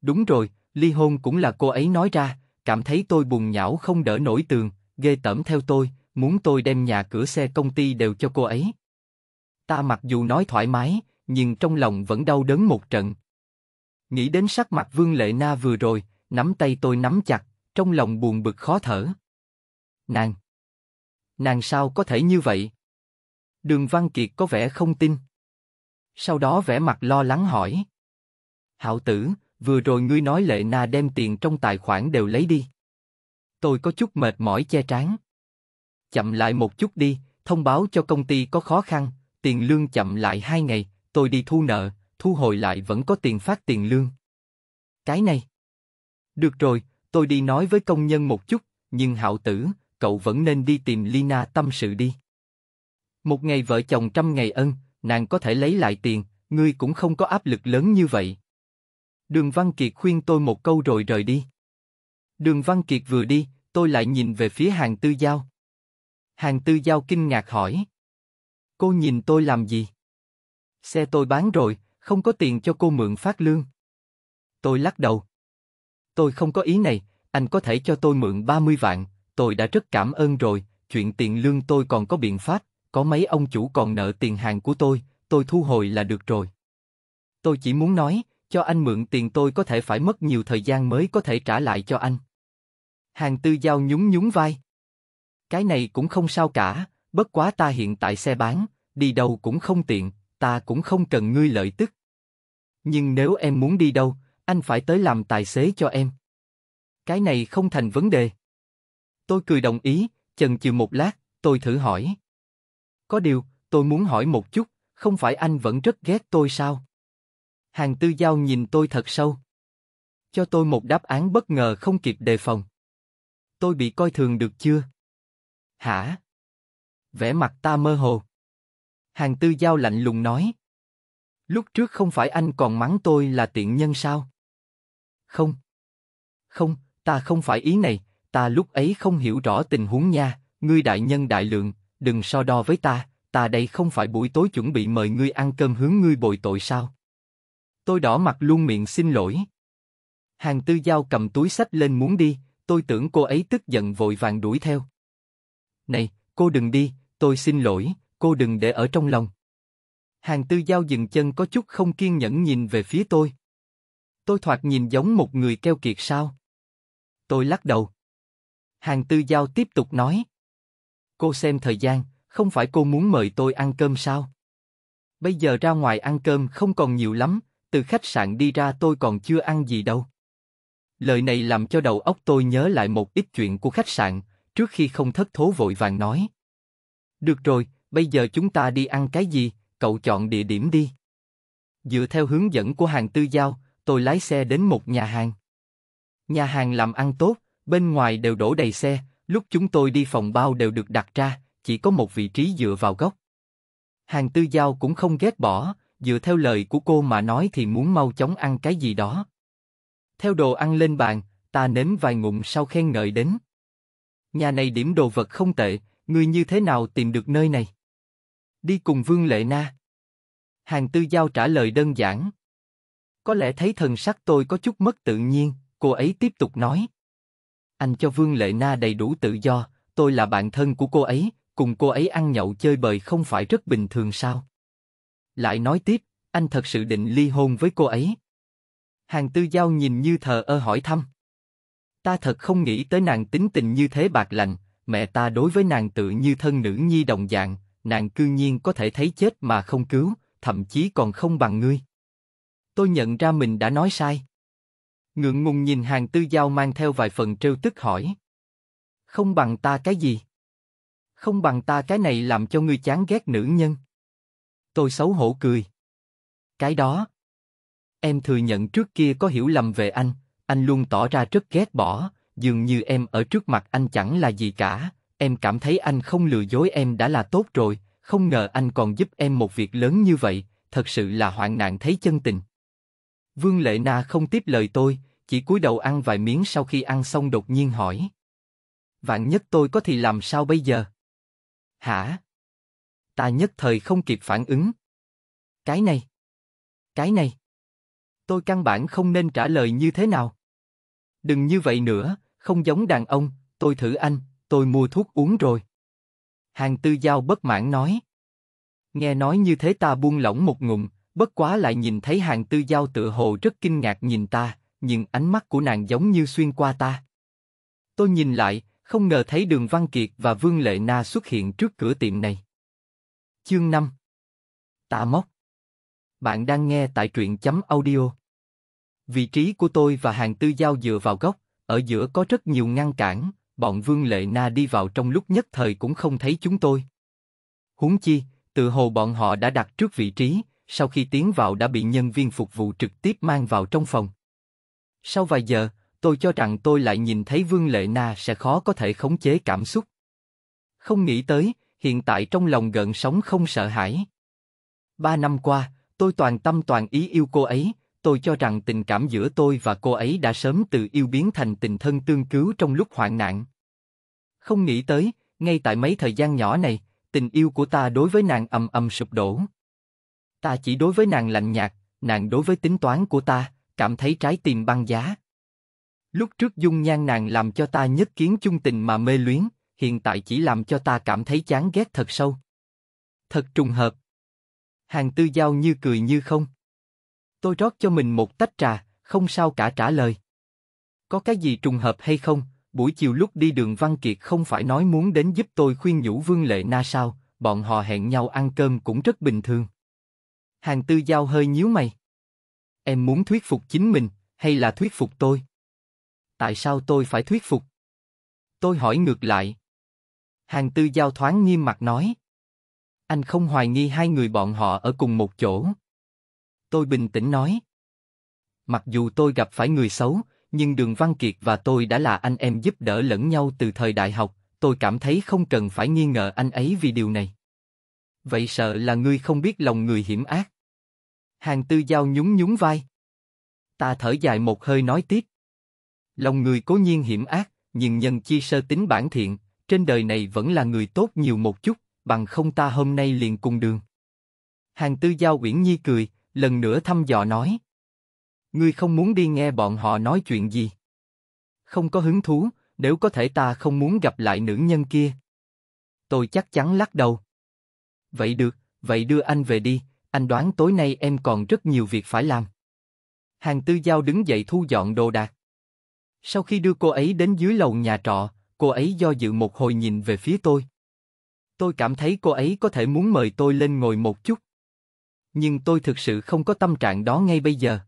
Đúng rồi, ly hôn cũng là cô ấy nói ra, cảm thấy tôi buồn nhão không đỡ nổi tường, ghê tởm theo tôi, muốn tôi đem nhà cửa xe công ty đều cho cô ấy. Ta mặc dù nói thoải mái, nhưng trong lòng vẫn đau đớn một trận. Nghĩ đến sắc mặt Vương Lệ Na vừa rồi, nắm tay tôi nắm chặt, trong lòng buồn bực khó thở. Nàng! Nàng sao có thể như vậy? Đường Văn Kiệt có vẻ không tin. Sau đó vẻ mặt lo lắng hỏi. Hạo tử, vừa rồi ngươi nói lệ na đem tiền trong tài khoản đều lấy đi. Tôi có chút mệt mỏi che trán. Chậm lại một chút đi, thông báo cho công ty có khó khăn, tiền lương chậm lại hai ngày, tôi đi thu nợ, thu hồi lại vẫn có tiền phát tiền lương. Cái này. Được rồi, tôi đi nói với công nhân một chút, nhưng hạo tử, cậu vẫn nên đi tìm Lina tâm sự đi. Một ngày vợ chồng trăm ngày ân, nàng có thể lấy lại tiền, ngươi cũng không có áp lực lớn như vậy. Đường Văn Kiệt khuyên tôi một câu rồi rời đi. Đường Văn Kiệt vừa đi, tôi lại nhìn về phía hàng tư giao. Hàng tư giao kinh ngạc hỏi. Cô nhìn tôi làm gì? Xe tôi bán rồi, không có tiền cho cô mượn phát lương. Tôi lắc đầu. Tôi không có ý này, anh có thể cho tôi mượn 30 vạn, tôi đã rất cảm ơn rồi, chuyện tiền lương tôi còn có biện pháp, có mấy ông chủ còn nợ tiền hàng của tôi, tôi thu hồi là được rồi. Tôi chỉ muốn nói, cho anh mượn tiền tôi có thể phải mất nhiều thời gian mới có thể trả lại cho anh. Hàng tư giao nhún nhún vai. Cái này cũng không sao cả, bất quá ta hiện tại xe bán, đi đâu cũng không tiện, ta cũng không cần ngươi lợi tức. Nhưng nếu em muốn đi đâu, anh phải tới làm tài xế cho em. Cái này không thành vấn đề. Tôi cười đồng ý, chần chừ một lát, tôi thử hỏi. Có điều, tôi muốn hỏi một chút, không phải anh vẫn rất ghét tôi sao? Hàng tư giao nhìn tôi thật sâu. Cho tôi một đáp án bất ngờ không kịp đề phòng. Tôi bị coi thường được chưa? Hả? Vẻ mặt ta mơ hồ. Hàng tư giao lạnh lùng nói. Lúc trước không phải anh còn mắng tôi là tiện nhân sao? Không. Không, ta không phải ý này, ta lúc ấy không hiểu rõ tình huống nha, ngươi đại nhân đại lượng, đừng so đo với ta, ta đây không phải buổi tối chuẩn bị mời ngươi ăn cơm hướng ngươi bồi tội sao? Tôi đỏ mặt luôn miệng xin lỗi. Hàng tư giao cầm túi sách lên muốn đi, tôi tưởng cô ấy tức giận vội vàng đuổi theo. Này, cô đừng đi, tôi xin lỗi, cô đừng để ở trong lòng. Hàng tư giao dừng chân có chút không kiên nhẫn nhìn về phía tôi. Tôi thoạt nhìn giống một người keo kiệt sao? Tôi lắc đầu. Hàng tư giao tiếp tục nói. Cô xem thời gian, không phải cô muốn mời tôi ăn cơm sao? Bây giờ ra ngoài ăn cơm không còn nhiều lắm, từ khách sạn đi ra tôi còn chưa ăn gì đâu. Lời này làm cho đầu óc tôi nhớ lại một ít chuyện của khách sạn, trước khi không thất thố vội vàng nói. Được rồi, bây giờ chúng ta đi ăn cái gì, cậu chọn địa điểm đi. Dựa theo hướng dẫn của hàng tư giao, tôi lái xe đến một nhà hàng. Nhà hàng làm ăn tốt, bên ngoài đều đổ đầy xe, lúc chúng tôi đi phòng bao đều được đặt ra, chỉ có một vị trí dựa vào góc. Hàng tư giao cũng không ghét bỏ, dựa theo lời của cô mà nói thì muốn mau chóng ăn cái gì đó. Theo đồ ăn lên bàn, ta nếm vài ngụm sau khen ngợi đến. Nhà này điểm đồ vật không tệ, người như thế nào tìm được nơi này? Đi cùng Vương Lệ Na. Hàng tư giao trả lời đơn giản. Có lẽ thấy thần sắc tôi có chút mất tự nhiên, cô ấy tiếp tục nói. Anh cho Vương Lệ Na đầy đủ tự do, tôi là bạn thân của cô ấy, cùng cô ấy ăn nhậu chơi bời không phải rất bình thường sao? Lại nói tiếp, anh thật sự định ly hôn với cô ấy. Hàng tư giao nhìn như thờ ơ hỏi thăm. Ta thật không nghĩ tới nàng tính tình như thế bạc lành, mẹ ta đối với nàng tự như thân nữ nhi đồng dạng, nàng cư nhiên có thể thấy chết mà không cứu, thậm chí còn không bằng ngươi. Tôi nhận ra mình đã nói sai. Ngượng ngùng nhìn hàng tư giao mang theo vài phần trêu tức hỏi. Không bằng ta cái gì? Không bằng ta cái này làm cho ngươi chán ghét nữ nhân. Tôi xấu hổ cười. Cái đó. Em thừa nhận trước kia có hiểu lầm về anh, anh luôn tỏ ra rất ghét bỏ, dường như em ở trước mặt anh chẳng là gì cả, em cảm thấy anh không lừa dối em đã là tốt rồi, không ngờ anh còn giúp em một việc lớn như vậy, thật sự là hoạn nạn thấy chân tình. Vương Lệ Na không tiếp lời tôi, chỉ cúi đầu ăn vài miếng sau khi ăn xong đột nhiên hỏi. Vạn nhất tôi có thì làm sao bây giờ? Hả? ta nhất thời không kịp phản ứng. Cái này, cái này, tôi căn bản không nên trả lời như thế nào. Đừng như vậy nữa, không giống đàn ông, tôi thử anh, tôi mua thuốc uống rồi. Hàng tư giao bất mãn nói. Nghe nói như thế ta buông lỏng một ngụm, bất quá lại nhìn thấy hàng tư giao tựa hồ rất kinh ngạc nhìn ta, nhưng ánh mắt của nàng giống như xuyên qua ta. Tôi nhìn lại, không ngờ thấy đường Văn Kiệt và Vương Lệ Na xuất hiện trước cửa tiệm này. Chương 5 Tạ mốc Bạn đang nghe tại truyện chấm audio. Vị trí của tôi và hàng tư giao dựa vào góc, ở giữa có rất nhiều ngăn cản, bọn Vương Lệ Na đi vào trong lúc nhất thời cũng không thấy chúng tôi. Huống chi, tự hồ bọn họ đã đặt trước vị trí, sau khi tiến vào đã bị nhân viên phục vụ trực tiếp mang vào trong phòng. Sau vài giờ, tôi cho rằng tôi lại nhìn thấy Vương Lệ Na sẽ khó có thể khống chế cảm xúc. Không nghĩ tới, hiện tại trong lòng gợn sóng không sợ hãi. Ba năm qua, tôi toàn tâm toàn ý yêu cô ấy, tôi cho rằng tình cảm giữa tôi và cô ấy đã sớm từ yêu biến thành tình thân tương cứu trong lúc hoạn nạn. Không nghĩ tới, ngay tại mấy thời gian nhỏ này, tình yêu của ta đối với nàng ầm ầm sụp đổ. Ta chỉ đối với nàng lạnh nhạt, nàng đối với tính toán của ta, cảm thấy trái tim băng giá. Lúc trước dung nhan nàng làm cho ta nhất kiến chung tình mà mê luyến, hiện tại chỉ làm cho ta cảm thấy chán ghét thật sâu. Thật trùng hợp. Hàng tư giao như cười như không. Tôi rót cho mình một tách trà, không sao cả trả lời. Có cái gì trùng hợp hay không, buổi chiều lúc đi đường Văn Kiệt không phải nói muốn đến giúp tôi khuyên nhủ Vương Lệ Na sao, bọn họ hẹn nhau ăn cơm cũng rất bình thường. Hàng tư giao hơi nhíu mày. Em muốn thuyết phục chính mình, hay là thuyết phục tôi? Tại sao tôi phải thuyết phục? Tôi hỏi ngược lại, Hàng tư giao thoáng nghiêm mặt nói. Anh không hoài nghi hai người bọn họ ở cùng một chỗ. Tôi bình tĩnh nói. Mặc dù tôi gặp phải người xấu, nhưng Đường Văn Kiệt và tôi đã là anh em giúp đỡ lẫn nhau từ thời đại học, tôi cảm thấy không cần phải nghi ngờ anh ấy vì điều này. Vậy sợ là ngươi không biết lòng người hiểm ác. Hàng tư giao nhún nhún vai. Ta thở dài một hơi nói tiếp. Lòng người cố nhiên hiểm ác, nhưng nhân chi sơ tính bản thiện, trên đời này vẫn là người tốt nhiều một chút, bằng không ta hôm nay liền cùng đường. Hàng tư giao Uyển Nhi cười, lần nữa thăm dò nói. Ngươi không muốn đi nghe bọn họ nói chuyện gì. Không có hứng thú, nếu có thể ta không muốn gặp lại nữ nhân kia. Tôi chắc chắn lắc đầu. Vậy được, vậy đưa anh về đi, anh đoán tối nay em còn rất nhiều việc phải làm. Hàng tư giao đứng dậy thu dọn đồ đạc. Sau khi đưa cô ấy đến dưới lầu nhà trọ, cô ấy do dự một hồi nhìn về phía tôi. Tôi cảm thấy cô ấy có thể muốn mời tôi lên ngồi một chút. Nhưng tôi thực sự không có tâm trạng đó ngay bây giờ.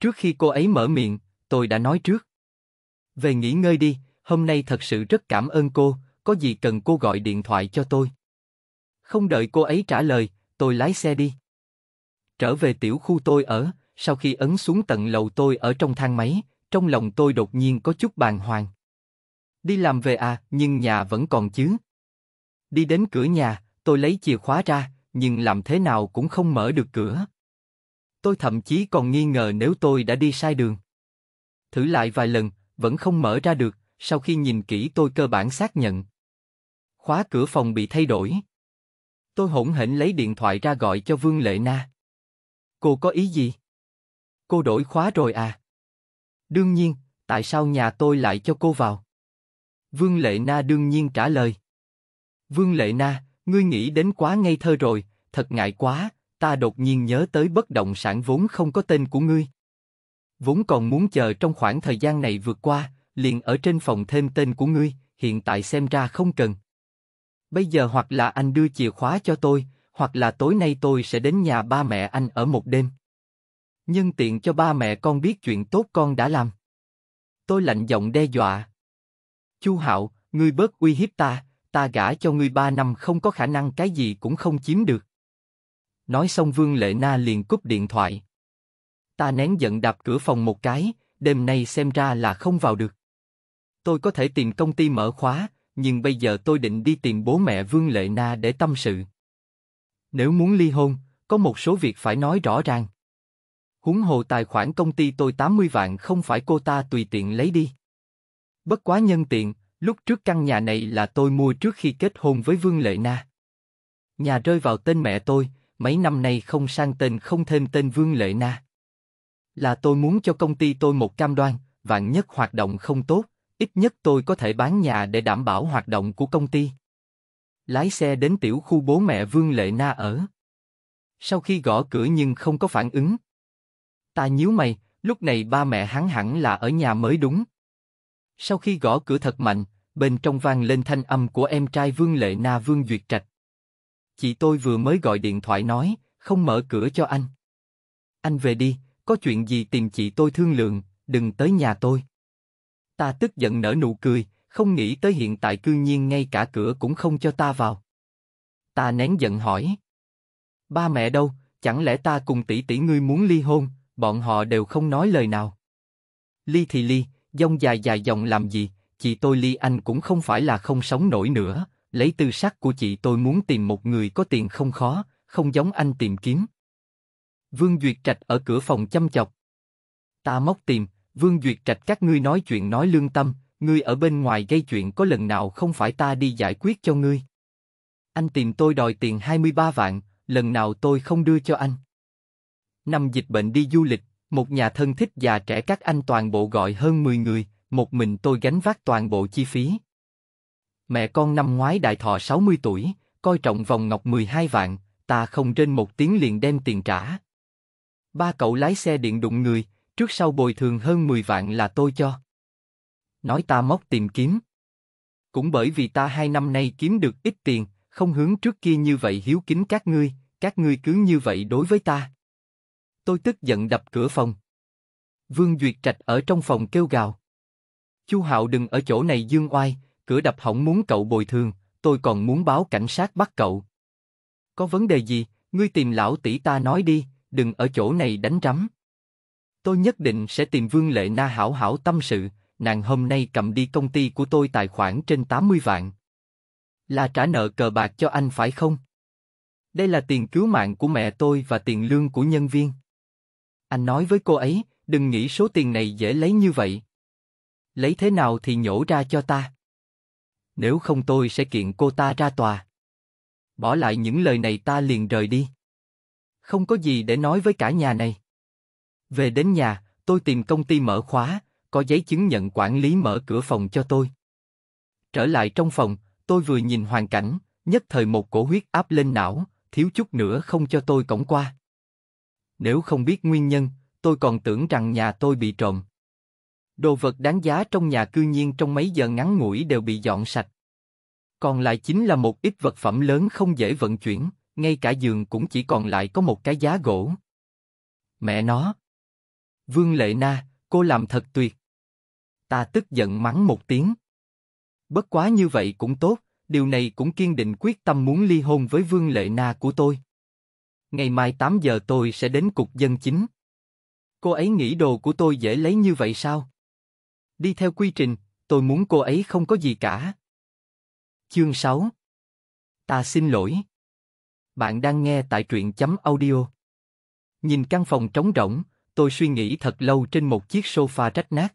Trước khi cô ấy mở miệng, tôi đã nói trước. Về nghỉ ngơi đi, hôm nay thật sự rất cảm ơn cô, có gì cần cô gọi điện thoại cho tôi. Không đợi cô ấy trả lời, tôi lái xe đi. Trở về tiểu khu tôi ở, sau khi ấn xuống tận lầu tôi ở trong thang máy, trong lòng tôi đột nhiên có chút bàng hoàng. Đi làm về à, nhưng nhà vẫn còn chứ. Đi đến cửa nhà, tôi lấy chìa khóa ra, nhưng làm thế nào cũng không mở được cửa. Tôi thậm chí còn nghi ngờ nếu tôi đã đi sai đường. Thử lại vài lần, vẫn không mở ra được, sau khi nhìn kỹ tôi cơ bản xác nhận. Khóa cửa phòng bị thay đổi. Tôi hỗn hển lấy điện thoại ra gọi cho Vương Lệ Na. Cô có ý gì? Cô đổi khóa rồi à? Đương nhiên, tại sao nhà tôi lại cho cô vào? Vương Lệ Na đương nhiên trả lời. Vương Lệ Na, ngươi nghĩ đến quá ngây thơ rồi, thật ngại quá, ta đột nhiên nhớ tới bất động sản vốn không có tên của ngươi. Vốn còn muốn chờ trong khoảng thời gian này vượt qua, liền ở trên phòng thêm tên của ngươi, hiện tại xem ra không cần. Bây giờ hoặc là anh đưa chìa khóa cho tôi, hoặc là tối nay tôi sẽ đến nhà ba mẹ anh ở một đêm. Nhân tiện cho ba mẹ con biết chuyện tốt con đã làm. Tôi lạnh giọng đe dọa. Chu Hạo, ngươi bớt uy hiếp ta, ta gả cho ngươi ba năm không có khả năng cái gì cũng không chiếm được. Nói xong Vương Lệ Na liền cúp điện thoại. Ta nén giận đạp cửa phòng một cái, đêm nay xem ra là không vào được. Tôi có thể tìm công ty mở khóa, nhưng bây giờ tôi định đi tìm bố mẹ Vương Lệ Na để tâm sự. Nếu muốn ly hôn, có một số việc phải nói rõ ràng. Húng hồ tài khoản công ty tôi 80 vạn không phải cô ta tùy tiện lấy đi. Bất quá nhân tiện, lúc trước căn nhà này là tôi mua trước khi kết hôn với Vương Lệ Na. Nhà rơi vào tên mẹ tôi, mấy năm nay không sang tên không thêm tên Vương Lệ Na. Là tôi muốn cho công ty tôi một cam đoan, vạn nhất hoạt động không tốt, ít nhất tôi có thể bán nhà để đảm bảo hoạt động của công ty. Lái xe đến tiểu khu bố mẹ Vương Lệ Na ở. Sau khi gõ cửa nhưng không có phản ứng. Ta nhíu mày, lúc này ba mẹ hắn hẳn là ở nhà mới đúng. Sau khi gõ cửa thật mạnh, bên trong vang lên thanh âm của em trai Vương Lệ Na Vương Duyệt Trạch. Chị tôi vừa mới gọi điện thoại nói, không mở cửa cho anh. Anh về đi, có chuyện gì tìm chị tôi thương lượng, đừng tới nhà tôi. Ta tức giận nở nụ cười, không nghĩ tới hiện tại cư nhiên ngay cả cửa cũng không cho ta vào. Ta nén giận hỏi. Ba mẹ đâu, chẳng lẽ ta cùng tỷ tỷ ngươi muốn ly hôn, bọn họ đều không nói lời nào. Ly thì ly, dông dài dài dòng làm gì, chị tôi ly anh cũng không phải là không sống nổi nữa, lấy tư sắc của chị tôi muốn tìm một người có tiền không khó, không giống anh tìm kiếm. Vương Duyệt Trạch ở cửa phòng chăm chọc. Ta móc tìm, Vương Duyệt Trạch các ngươi nói chuyện nói lương tâm, ngươi ở bên ngoài gây chuyện có lần nào không phải ta đi giải quyết cho ngươi. Anh tìm tôi đòi tiền 23 vạn, lần nào tôi không đưa cho anh. Năm dịch bệnh đi du lịch, một nhà thân thích già trẻ các anh toàn bộ gọi hơn 10 người, một mình tôi gánh vác toàn bộ chi phí. Mẹ con năm ngoái đại thọ 60 tuổi, coi trọng vòng ngọc 12 vạn, ta không trên một tiếng liền đem tiền trả. Ba cậu lái xe điện đụng người, trước sau bồi thường hơn 10 vạn là tôi cho. Nói ta móc tìm kiếm. Cũng bởi vì ta hai năm nay kiếm được ít tiền, không hướng trước kia như vậy hiếu kính các ngươi, các ngươi cứ như vậy đối với ta tôi tức giận đập cửa phòng. Vương Duyệt Trạch ở trong phòng kêu gào. Chu Hạo đừng ở chỗ này dương oai, cửa đập hỏng muốn cậu bồi thường, tôi còn muốn báo cảnh sát bắt cậu. Có vấn đề gì, ngươi tìm lão tỷ ta nói đi, đừng ở chỗ này đánh rắm. Tôi nhất định sẽ tìm Vương Lệ Na hảo hảo tâm sự, nàng hôm nay cầm đi công ty của tôi tài khoản trên 80 vạn. Là trả nợ cờ bạc cho anh phải không? Đây là tiền cứu mạng của mẹ tôi và tiền lương của nhân viên. Anh nói với cô ấy, đừng nghĩ số tiền này dễ lấy như vậy. Lấy thế nào thì nhổ ra cho ta. Nếu không tôi sẽ kiện cô ta ra tòa. Bỏ lại những lời này ta liền rời đi. Không có gì để nói với cả nhà này. Về đến nhà, tôi tìm công ty mở khóa, có giấy chứng nhận quản lý mở cửa phòng cho tôi. Trở lại trong phòng, tôi vừa nhìn hoàn cảnh, nhất thời một cổ huyết áp lên não, thiếu chút nữa không cho tôi cổng qua. Nếu không biết nguyên nhân, tôi còn tưởng rằng nhà tôi bị trộm. Đồ vật đáng giá trong nhà cư nhiên trong mấy giờ ngắn ngủi đều bị dọn sạch. Còn lại chính là một ít vật phẩm lớn không dễ vận chuyển, ngay cả giường cũng chỉ còn lại có một cái giá gỗ. Mẹ nó! Vương Lệ Na, cô làm thật tuyệt. Ta tức giận mắng một tiếng. Bất quá như vậy cũng tốt, điều này cũng kiên định quyết tâm muốn ly hôn với Vương Lệ Na của tôi. Ngày mai 8 giờ tôi sẽ đến cục dân chính. Cô ấy nghĩ đồ của tôi dễ lấy như vậy sao? Đi theo quy trình, tôi muốn cô ấy không có gì cả. Chương 6 Ta xin lỗi. Bạn đang nghe tại truyện chấm audio. Nhìn căn phòng trống rỗng, tôi suy nghĩ thật lâu trên một chiếc sofa rách nát.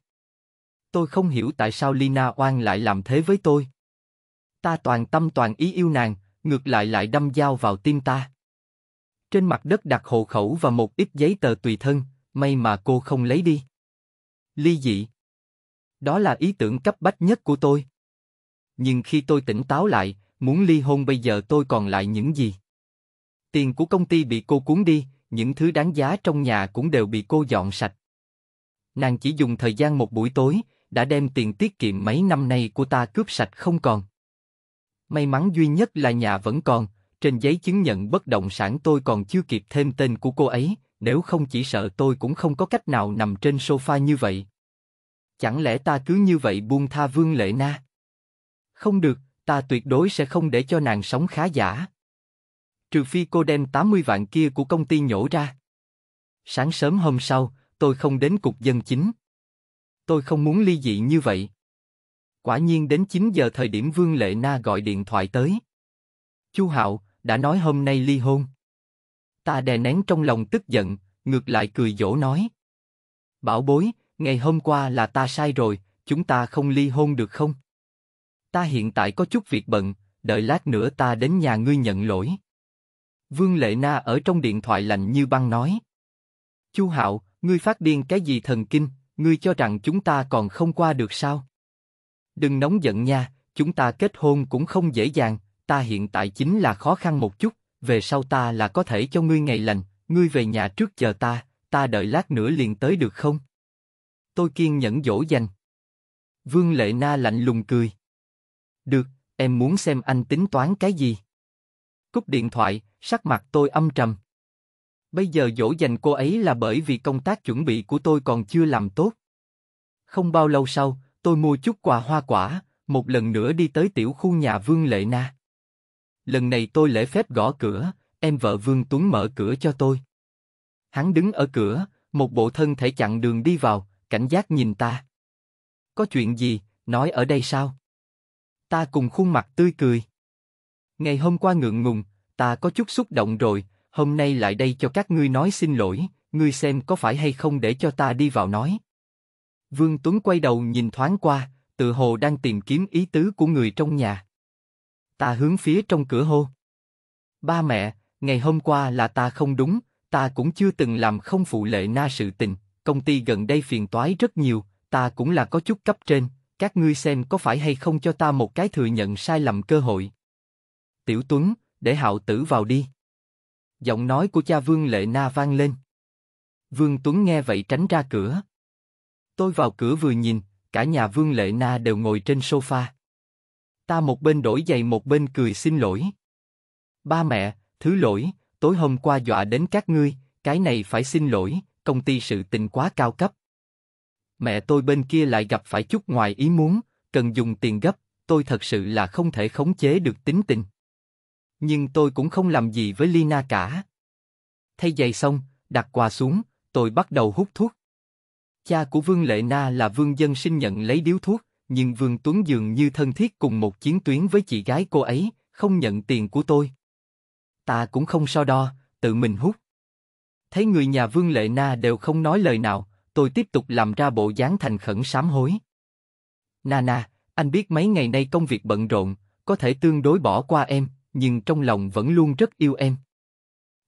Tôi không hiểu tại sao Lina Oan lại làm thế với tôi. Ta toàn tâm toàn ý yêu nàng, ngược lại lại đâm dao vào tim ta. Trên mặt đất đặt hộ khẩu và một ít giấy tờ tùy thân, may mà cô không lấy đi. Ly dị. Đó là ý tưởng cấp bách nhất của tôi. Nhưng khi tôi tỉnh táo lại, muốn ly hôn bây giờ tôi còn lại những gì? Tiền của công ty bị cô cuốn đi, những thứ đáng giá trong nhà cũng đều bị cô dọn sạch. Nàng chỉ dùng thời gian một buổi tối, đã đem tiền tiết kiệm mấy năm nay của ta cướp sạch không còn. May mắn duy nhất là nhà vẫn còn, trên giấy chứng nhận bất động sản tôi còn chưa kịp thêm tên của cô ấy, nếu không chỉ sợ tôi cũng không có cách nào nằm trên sofa như vậy. Chẳng lẽ ta cứ như vậy buông tha Vương Lệ Na? Không được, ta tuyệt đối sẽ không để cho nàng sống khá giả. Trừ phi cô đem 80 vạn kia của công ty nhổ ra. Sáng sớm hôm sau, tôi không đến cục dân chính. Tôi không muốn ly dị như vậy. Quả nhiên đến 9 giờ thời điểm Vương Lệ Na gọi điện thoại tới. Chu Hạo, đã nói hôm nay ly hôn. Ta đè nén trong lòng tức giận, ngược lại cười dỗ nói. Bảo bối, ngày hôm qua là ta sai rồi, chúng ta không ly hôn được không? Ta hiện tại có chút việc bận, đợi lát nữa ta đến nhà ngươi nhận lỗi. Vương Lệ Na ở trong điện thoại lạnh như băng nói. Chu Hạo, ngươi phát điên cái gì thần kinh, ngươi cho rằng chúng ta còn không qua được sao? Đừng nóng giận nha, chúng ta kết hôn cũng không dễ dàng, ta hiện tại chính là khó khăn một chút, về sau ta là có thể cho ngươi ngày lành, ngươi về nhà trước chờ ta, ta đợi lát nữa liền tới được không? Tôi kiên nhẫn dỗ dành. Vương Lệ Na lạnh lùng cười. Được, em muốn xem anh tính toán cái gì? Cúp điện thoại, sắc mặt tôi âm trầm. Bây giờ dỗ dành cô ấy là bởi vì công tác chuẩn bị của tôi còn chưa làm tốt. Không bao lâu sau, tôi mua chút quà hoa quả, một lần nữa đi tới tiểu khu nhà Vương Lệ Na lần này tôi lễ phép gõ cửa, em vợ Vương Tuấn mở cửa cho tôi. Hắn đứng ở cửa, một bộ thân thể chặn đường đi vào, cảnh giác nhìn ta. Có chuyện gì, nói ở đây sao? Ta cùng khuôn mặt tươi cười. Ngày hôm qua ngượng ngùng, ta có chút xúc động rồi, hôm nay lại đây cho các ngươi nói xin lỗi, ngươi xem có phải hay không để cho ta đi vào nói. Vương Tuấn quay đầu nhìn thoáng qua, tự hồ đang tìm kiếm ý tứ của người trong nhà. Ta hướng phía trong cửa hô. Ba mẹ, ngày hôm qua là ta không đúng, ta cũng chưa từng làm không phụ lệ na sự tình, công ty gần đây phiền toái rất nhiều, ta cũng là có chút cấp trên, các ngươi xem có phải hay không cho ta một cái thừa nhận sai lầm cơ hội. Tiểu Tuấn, để hạo tử vào đi. Giọng nói của cha Vương Lệ Na vang lên. Vương Tuấn nghe vậy tránh ra cửa. Tôi vào cửa vừa nhìn, cả nhà Vương Lệ Na đều ngồi trên sofa. Ta một bên đổi giày một bên cười xin lỗi. Ba mẹ, thứ lỗi, tối hôm qua dọa đến các ngươi, cái này phải xin lỗi, công ty sự tình quá cao cấp. Mẹ tôi bên kia lại gặp phải chút ngoài ý muốn, cần dùng tiền gấp, tôi thật sự là không thể khống chế được tính tình. Nhưng tôi cũng không làm gì với Lina cả. Thay giày xong, đặt quà xuống, tôi bắt đầu hút thuốc. Cha của Vương Lệ Na là Vương Dân Sinh nhận lấy điếu thuốc, nhưng Vương Tuấn dường như thân thiết cùng một chiến tuyến với chị gái cô ấy, không nhận tiền của tôi. Ta cũng không so đo, tự mình hút. Thấy người nhà Vương Lệ Na đều không nói lời nào, tôi tiếp tục làm ra bộ dáng thành khẩn sám hối. Nana, anh biết mấy ngày nay công việc bận rộn, có thể tương đối bỏ qua em, nhưng trong lòng vẫn luôn rất yêu em.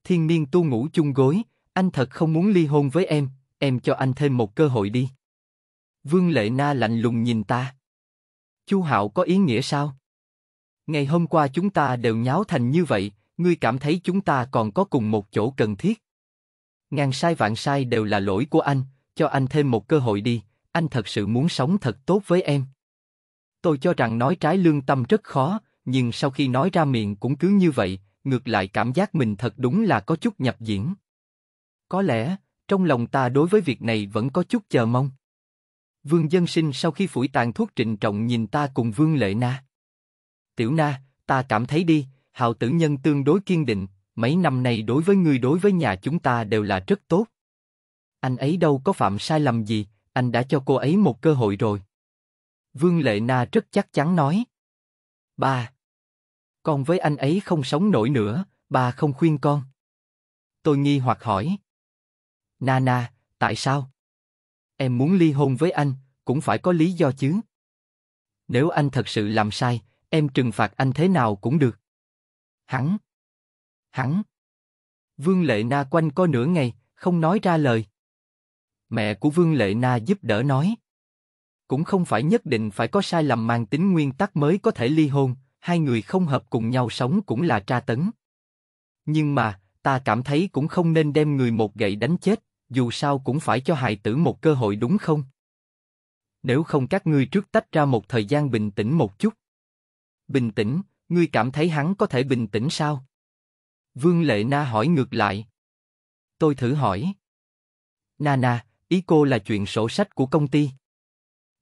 Thiên niên tu ngủ chung gối, anh thật không muốn ly hôn với em, em cho anh thêm một cơ hội đi. Vương Lệ Na lạnh lùng nhìn ta. Chu Hạo có ý nghĩa sao? Ngày hôm qua chúng ta đều nháo thành như vậy, ngươi cảm thấy chúng ta còn có cùng một chỗ cần thiết? Ngàn sai vạn sai đều là lỗi của anh, cho anh thêm một cơ hội đi, anh thật sự muốn sống thật tốt với em. Tôi cho rằng nói trái lương tâm rất khó, nhưng sau khi nói ra miệng cũng cứ như vậy, ngược lại cảm giác mình thật đúng là có chút nhập diễn. Có lẽ, trong lòng ta đối với việc này vẫn có chút chờ mong. Vương Dân Sinh sau khi phủi tàn thuốc trịnh trọng nhìn ta cùng Vương Lệ Na. Tiểu Na, ta cảm thấy đi, hạo tử nhân tương đối kiên định, mấy năm nay đối với người đối với nhà chúng ta đều là rất tốt. Anh ấy đâu có phạm sai lầm gì, anh đã cho cô ấy một cơ hội rồi. Vương Lệ Na rất chắc chắn nói. Ba. Con với anh ấy không sống nổi nữa, ba không khuyên con. Tôi nghi hoặc hỏi. Na Na, tại sao? Em muốn ly hôn với anh, cũng phải có lý do chứ. Nếu anh thật sự làm sai, em trừng phạt anh thế nào cũng được. Hắn. Hắn. Vương Lệ Na quanh co nửa ngày, không nói ra lời. Mẹ của Vương Lệ Na giúp đỡ nói. Cũng không phải nhất định phải có sai lầm mang tính nguyên tắc mới có thể ly hôn, hai người không hợp cùng nhau sống cũng là tra tấn. Nhưng mà, ta cảm thấy cũng không nên đem người một gậy đánh chết, dù sao cũng phải cho hài tử một cơ hội đúng không? Nếu không các ngươi trước tách ra một thời gian bình tĩnh một chút. Bình tĩnh, ngươi cảm thấy hắn có thể bình tĩnh sao? Vương Lệ Na hỏi ngược lại. Tôi thử hỏi. Na na, ý cô là chuyện sổ sách của công ty.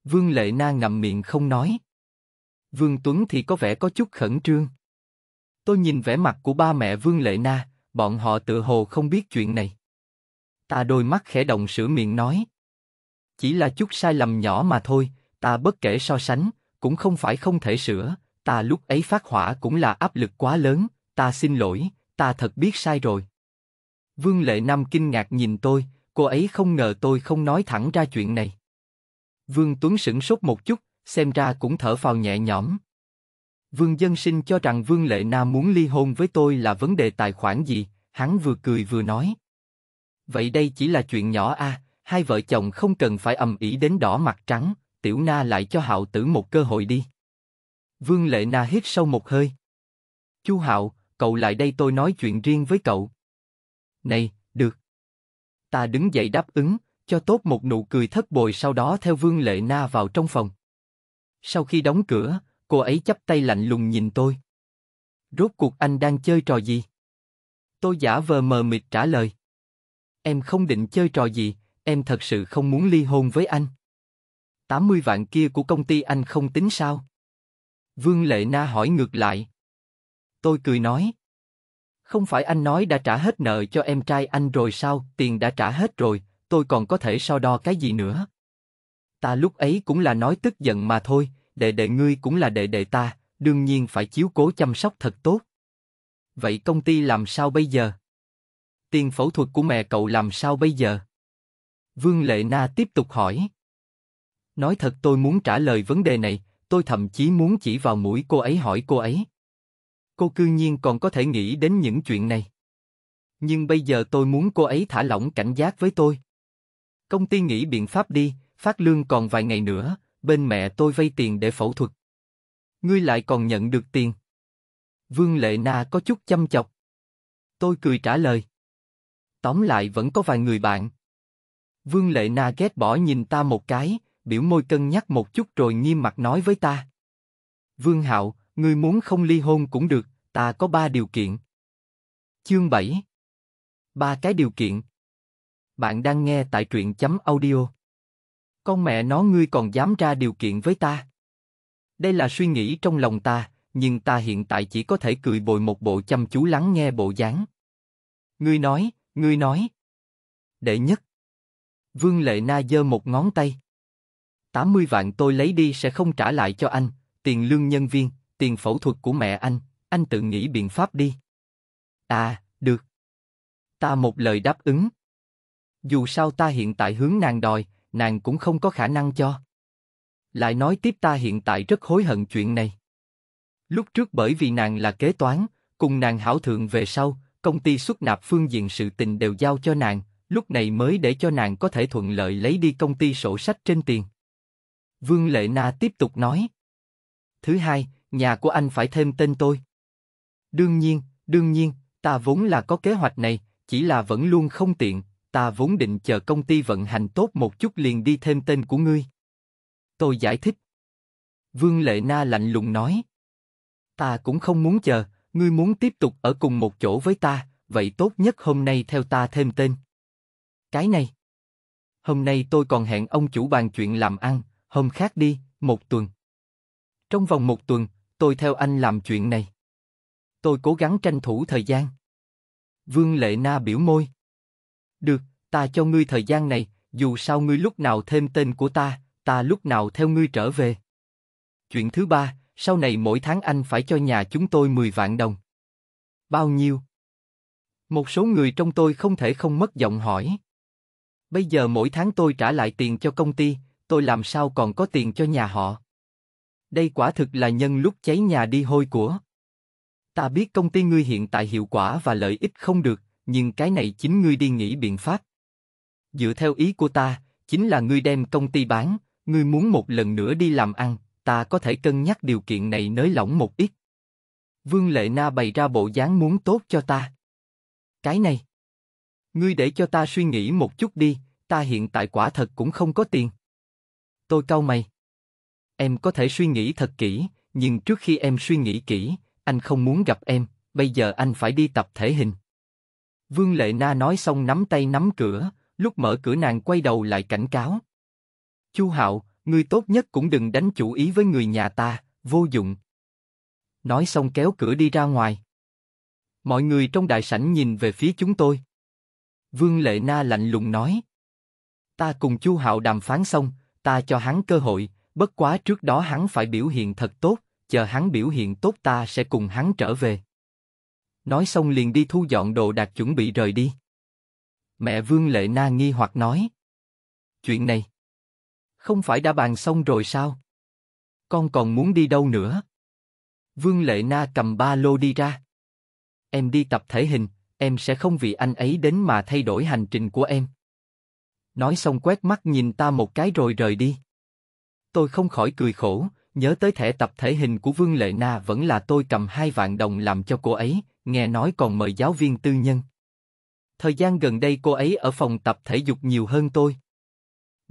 Vương Lệ Na ngậm miệng không nói. Vương Tuấn thì có vẻ có chút khẩn trương. Tôi nhìn vẻ mặt của ba mẹ Vương Lệ Na, bọn họ tự hồ không biết chuyện này. Ta đôi mắt khẽ động sửa miệng nói. Chỉ là chút sai lầm nhỏ mà thôi, ta bất kể so sánh, cũng không phải không thể sửa, ta lúc ấy phát hỏa cũng là áp lực quá lớn, ta xin lỗi, ta thật biết sai rồi. Vương Lệ Nam kinh ngạc nhìn tôi, cô ấy không ngờ tôi không nói thẳng ra chuyện này. Vương Tuấn sững sốt một chút, xem ra cũng thở phào nhẹ nhõm. Vương Dân Sinh cho rằng Vương Lệ Na muốn ly hôn với tôi là vấn đề tài khoản gì, hắn vừa cười vừa nói. Vậy đây chỉ là chuyện nhỏ a, hai vợ chồng không cần phải ầm ĩ đến đỏ mặt trắng, tiểu na lại cho hạo tử một cơ hội đi. Vương Lệ Na hít sâu một hơi. Chu Hạo, cậu lại đây tôi nói chuyện riêng với cậu. Này, được. Ta đứng dậy đáp ứng, cho tốt một nụ cười thất bồi sau đó theo Vương Lệ Na vào trong phòng. Sau khi đóng cửa, cô ấy chắp tay lạnh lùng nhìn tôi. Rốt cuộc anh đang chơi trò gì? Tôi giả vờ mờ mịt trả lời em không định chơi trò gì, em thật sự không muốn ly hôn với anh. 80 vạn kia của công ty anh không tính sao? Vương Lệ Na hỏi ngược lại. Tôi cười nói. Không phải anh nói đã trả hết nợ cho em trai anh rồi sao, tiền đã trả hết rồi, tôi còn có thể so đo cái gì nữa. Ta lúc ấy cũng là nói tức giận mà thôi, đệ đệ ngươi cũng là đệ đệ ta, đương nhiên phải chiếu cố chăm sóc thật tốt. Vậy công ty làm sao bây giờ? tiền phẫu thuật của mẹ cậu làm sao bây giờ? Vương Lệ Na tiếp tục hỏi. Nói thật tôi muốn trả lời vấn đề này, tôi thậm chí muốn chỉ vào mũi cô ấy hỏi cô ấy. Cô cư nhiên còn có thể nghĩ đến những chuyện này. Nhưng bây giờ tôi muốn cô ấy thả lỏng cảnh giác với tôi. Công ty nghĩ biện pháp đi, phát lương còn vài ngày nữa, bên mẹ tôi vay tiền để phẫu thuật. Ngươi lại còn nhận được tiền. Vương Lệ Na có chút chăm chọc. Tôi cười trả lời. Tóm lại vẫn có vài người bạn. Vương Lệ Na ghét bỏ nhìn ta một cái, biểu môi cân nhắc một chút rồi nghiêm mặt nói với ta. Vương Hạo, ngươi muốn không ly hôn cũng được, ta có ba điều kiện. Chương 7 Ba cái điều kiện Bạn đang nghe tại truyện chấm audio. Con mẹ nó ngươi còn dám ra điều kiện với ta. Đây là suy nghĩ trong lòng ta, nhưng ta hiện tại chỉ có thể cười bồi một bộ chăm chú lắng nghe bộ dáng. Ngươi nói, Ngươi nói. Đệ nhất. Vương Lệ Na giơ một ngón tay. 80 vạn tôi lấy đi sẽ không trả lại cho anh, tiền lương nhân viên, tiền phẫu thuật của mẹ anh, anh tự nghĩ biện pháp đi. À, được. Ta một lời đáp ứng. Dù sao ta hiện tại hướng nàng đòi, nàng cũng không có khả năng cho. Lại nói tiếp ta hiện tại rất hối hận chuyện này. Lúc trước bởi vì nàng là kế toán, cùng nàng hảo thượng về sau, công ty xuất nạp phương diện sự tình đều giao cho nàng, lúc này mới để cho nàng có thể thuận lợi lấy đi công ty sổ sách trên tiền. Vương Lệ Na tiếp tục nói. Thứ hai, nhà của anh phải thêm tên tôi. Đương nhiên, đương nhiên, ta vốn là có kế hoạch này, chỉ là vẫn luôn không tiện, ta vốn định chờ công ty vận hành tốt một chút liền đi thêm tên của ngươi. Tôi giải thích. Vương Lệ Na lạnh lùng nói. Ta cũng không muốn chờ, ngươi muốn tiếp tục ở cùng một chỗ với ta, vậy tốt nhất hôm nay theo ta thêm tên. Cái này. Hôm nay tôi còn hẹn ông chủ bàn chuyện làm ăn, hôm khác đi, một tuần. Trong vòng một tuần, tôi theo anh làm chuyện này. Tôi cố gắng tranh thủ thời gian. Vương Lệ Na biểu môi. Được, ta cho ngươi thời gian này, dù sao ngươi lúc nào thêm tên của ta, ta lúc nào theo ngươi trở về. Chuyện thứ ba, sau này mỗi tháng anh phải cho nhà chúng tôi 10 vạn đồng. Bao nhiêu? Một số người trong tôi không thể không mất giọng hỏi. Bây giờ mỗi tháng tôi trả lại tiền cho công ty, tôi làm sao còn có tiền cho nhà họ? Đây quả thực là nhân lúc cháy nhà đi hôi của. Ta biết công ty ngươi hiện tại hiệu quả và lợi ích không được, nhưng cái này chính ngươi đi nghĩ biện pháp. Dựa theo ý của ta, chính là ngươi đem công ty bán, ngươi muốn một lần nữa đi làm ăn, ta có thể cân nhắc điều kiện này nới lỏng một ít. Vương Lệ Na bày ra bộ dáng muốn tốt cho ta. Cái này, ngươi để cho ta suy nghĩ một chút đi, ta hiện tại quả thật cũng không có tiền. Tôi cau mày. Em có thể suy nghĩ thật kỹ, nhưng trước khi em suy nghĩ kỹ, anh không muốn gặp em, bây giờ anh phải đi tập thể hình. Vương Lệ Na nói xong nắm tay nắm cửa, lúc mở cửa nàng quay đầu lại cảnh cáo. Chu Hạo, ngươi tốt nhất cũng đừng đánh chủ ý với người nhà ta, vô dụng. Nói xong kéo cửa đi ra ngoài. Mọi người trong đại sảnh nhìn về phía chúng tôi. Vương Lệ Na lạnh lùng nói. Ta cùng Chu Hạo đàm phán xong, ta cho hắn cơ hội, bất quá trước đó hắn phải biểu hiện thật tốt, chờ hắn biểu hiện tốt ta sẽ cùng hắn trở về. Nói xong liền đi thu dọn đồ đạc chuẩn bị rời đi. Mẹ Vương Lệ Na nghi hoặc nói. Chuyện này. Không phải đã bàn xong rồi sao? Con còn muốn đi đâu nữa? Vương Lệ Na cầm ba lô đi ra. Em đi tập thể hình, em sẽ không vì anh ấy đến mà thay đổi hành trình của em. Nói xong quét mắt nhìn ta một cái rồi rời đi. Tôi không khỏi cười khổ, nhớ tới thẻ tập thể hình của Vương Lệ Na vẫn là tôi cầm hai vạn đồng làm cho cô ấy, nghe nói còn mời giáo viên tư nhân. Thời gian gần đây cô ấy ở phòng tập thể dục nhiều hơn tôi.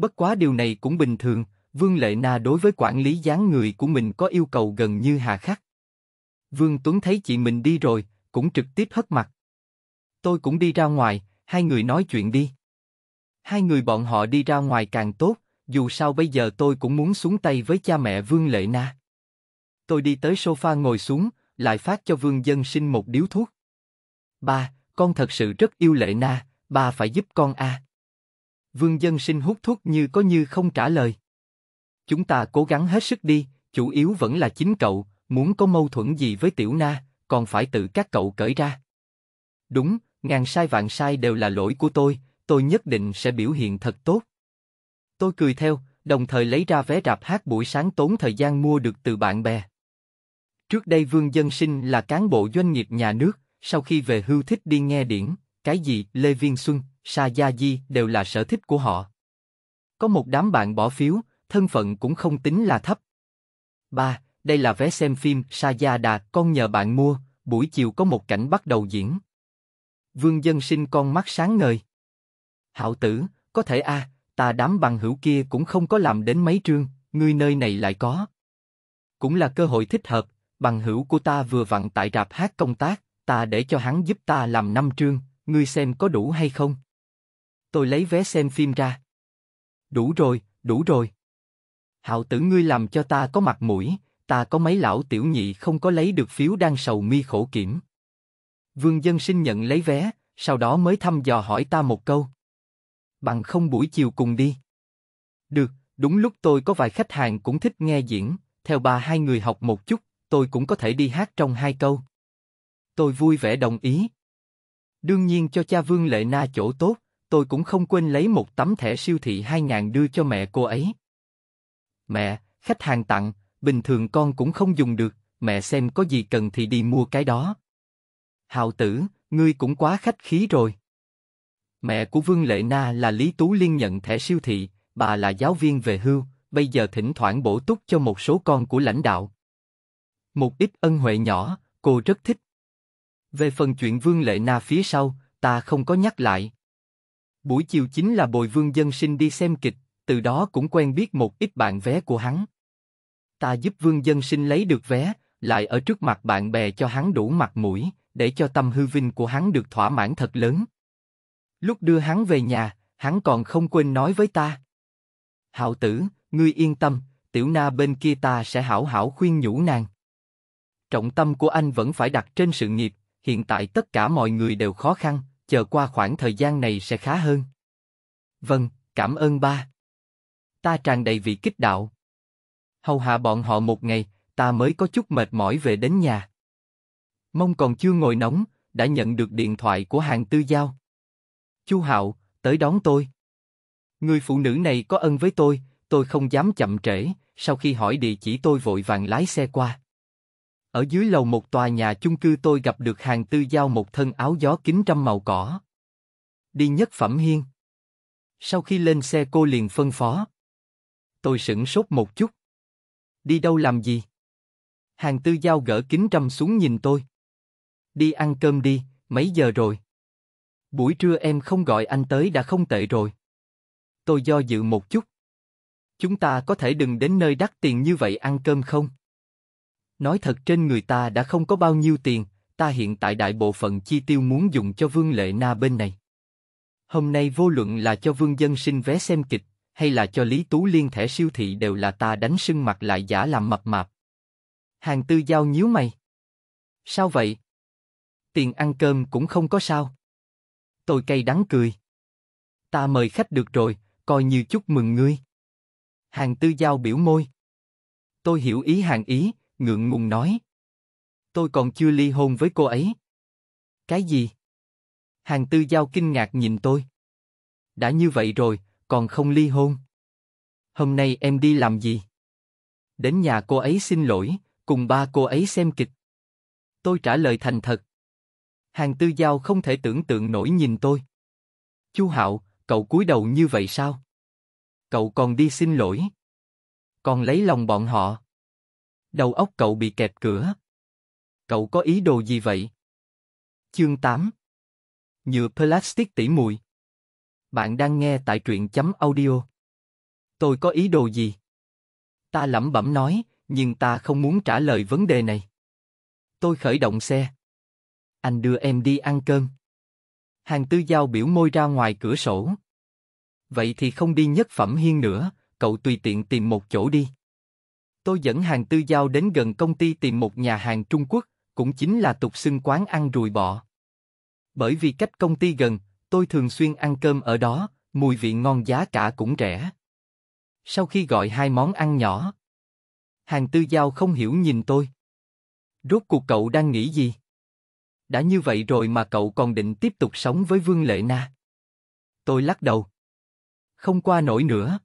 Bất quá điều này cũng bình thường, Vương Lệ Na đối với quản lý dáng người của mình có yêu cầu gần như hà khắc. Vương Tuấn thấy chị mình đi rồi, cũng trực tiếp hất mặt. Tôi cũng đi ra ngoài, hai người nói chuyện đi. Hai người bọn họ đi ra ngoài càng tốt, dù sao bây giờ tôi cũng muốn xuống tay với cha mẹ Vương Lệ Na. Tôi đi tới sofa ngồi xuống, lại phát cho Vương Dân Sinh một điếu thuốc. Ba, con thật sự rất yêu Lệ Na, ba phải giúp con a. À. Vương Dân Sinh hút thuốc như có như không trả lời. Chúng ta cố gắng hết sức đi, chủ yếu vẫn là chính cậu, muốn có mâu thuẫn gì với Tiểu Na, còn phải tự các cậu cởi ra. Đúng, ngàn sai vạn sai đều là lỗi của tôi, tôi nhất định sẽ biểu hiện thật tốt. Tôi cười theo, đồng thời lấy ra vé rạp hát buổi sáng tốn thời gian mua được từ bạn bè. Trước đây Vương Dân Sinh là cán bộ doanh nghiệp nhà nước, sau khi về hưu thích đi nghe điển, cái gì Lê Viên Xuân, Sayaji đều là sở thích của họ. Có một đám bạn bỏ phiếu, thân phận cũng không tính là thấp. 3. Đây là vé xem phim Sayada con nhờ bạn mua, buổi chiều có một cảnh bắt đầu diễn. Vương Dân Sinh con mắt sáng ngời. Hạo tử, có thể a, à, ta đám bằng hữu kia cũng không có làm đến mấy trương, ngươi nơi này lại có. Cũng là cơ hội thích hợp, bằng hữu của ta vừa vặn tại rạp hát công tác, ta để cho hắn giúp ta làm năm trương, ngươi xem có đủ hay không? tôi lấy vé xem phim ra. Đủ rồi, đủ rồi. Hạo tử ngươi làm cho ta có mặt mũi, ta có mấy lão tiểu nhị không có lấy được phiếu đang sầu mi khổ kiểm. Vương dân sinh nhận lấy vé, sau đó mới thăm dò hỏi ta một câu. Bằng không buổi chiều cùng đi. Được, đúng lúc tôi có vài khách hàng cũng thích nghe diễn, theo bà hai người học một chút, tôi cũng có thể đi hát trong hai câu. Tôi vui vẻ đồng ý. Đương nhiên cho cha Vương Lệ Na chỗ tốt, tôi cũng không quên lấy một tấm thẻ siêu thị 2.000 đưa cho mẹ cô ấy. Mẹ, khách hàng tặng, bình thường con cũng không dùng được, mẹ xem có gì cần thì đi mua cái đó. Hào tử, ngươi cũng quá khách khí rồi. Mẹ của Vương Lệ Na là Lý Tú Liên nhận thẻ siêu thị, bà là giáo viên về hưu, bây giờ thỉnh thoảng bổ túc cho một số con của lãnh đạo. Một ít ân huệ nhỏ, cô rất thích. Về phần chuyện Vương Lệ Na phía sau, ta không có nhắc lại. Buổi chiều chính là Bồi Vương Dân Sinh đi xem kịch, từ đó cũng quen biết một ít bạn vé của hắn. Ta giúp Vương Dân Sinh lấy được vé, lại ở trước mặt bạn bè cho hắn đủ mặt mũi, để cho tâm hư vinh của hắn được thỏa mãn thật lớn. Lúc đưa hắn về nhà, hắn còn không quên nói với ta. Hạo tử, ngươi yên tâm, tiểu na bên kia ta sẽ hảo hảo khuyên nhủ nàng. Trọng tâm của anh vẫn phải đặt trên sự nghiệp, hiện tại tất cả mọi người đều khó khăn, chờ qua khoảng thời gian này sẽ khá hơn. Vâng, cảm ơn ba. Ta tràn đầy vị kích đạo. Hầu hạ bọn họ một ngày, ta mới có chút mệt mỏi về đến nhà. Mông còn chưa ngồi nóng, đã nhận được điện thoại của hàng tư giao. Chu Hạo, tới đón tôi. Người phụ nữ này có ân với tôi, tôi không dám chậm trễ, sau khi hỏi địa chỉ tôi vội vàng lái xe qua. Ở dưới lầu một tòa nhà chung cư tôi gặp được hàng tư giao một thân áo gió kín trăm màu cỏ. Đi nhất phẩm hiên. Sau khi lên xe cô liền phân phó. Tôi sửng sốt một chút. Đi đâu làm gì? Hàng tư giao gỡ kính trăm xuống nhìn tôi. Đi ăn cơm đi, mấy giờ rồi? Buổi trưa em không gọi anh tới đã không tệ rồi. Tôi do dự một chút. Chúng ta có thể đừng đến nơi đắt tiền như vậy ăn cơm không? Nói thật trên người ta đã không có bao nhiêu tiền, ta hiện tại đại bộ phận chi tiêu muốn dùng cho Vương Lệ Na bên này. Hôm nay vô luận là cho Vương Dân sinh vé xem kịch, hay là cho Lý Tú Liên thẻ siêu thị đều là ta đánh sưng mặt lại giả làm mập mạp. Hàng tư giao nhíu mày. Sao vậy? Tiền ăn cơm cũng không có sao. Tôi cay đắng cười. Ta mời khách được rồi, coi như chúc mừng ngươi. Hàng tư giao biểu môi. Tôi hiểu ý hàng ý, ngượng ngùng nói. Tôi còn chưa ly hôn với cô ấy. Cái gì? Hàng tư giao kinh ngạc nhìn tôi. Đã như vậy rồi, còn không ly hôn. Hôm nay em đi làm gì? Đến nhà cô ấy xin lỗi, cùng ba cô ấy xem kịch. Tôi trả lời thành thật. Hàng tư giao không thể tưởng tượng nổi nhìn tôi. Chu Hạo, cậu cúi đầu như vậy sao? Cậu còn đi xin lỗi. Còn lấy lòng bọn họ. Đầu óc cậu bị kẹt cửa. Cậu có ý đồ gì vậy? Chương 8 Nhựa plastic tỉ mùi Bạn đang nghe tại truyện chấm audio. Tôi có ý đồ gì? Ta lẩm bẩm nói, nhưng ta không muốn trả lời vấn đề này. Tôi khởi động xe. Anh đưa em đi ăn cơm. Hàng tư giao biểu môi ra ngoài cửa sổ. Vậy thì không đi nhất phẩm hiên nữa, cậu tùy tiện tìm một chỗ đi. Tôi dẫn hàng tư giao đến gần công ty tìm một nhà hàng Trung Quốc, cũng chính là tục xưng quán ăn rùi bọ. Bởi vì cách công ty gần, tôi thường xuyên ăn cơm ở đó, mùi vị ngon giá cả cũng rẻ. Sau khi gọi hai món ăn nhỏ, hàng tư giao không hiểu nhìn tôi. Rốt cuộc cậu đang nghĩ gì? Đã như vậy rồi mà cậu còn định tiếp tục sống với Vương Lệ Na. Tôi lắc đầu. Không qua nổi nữa.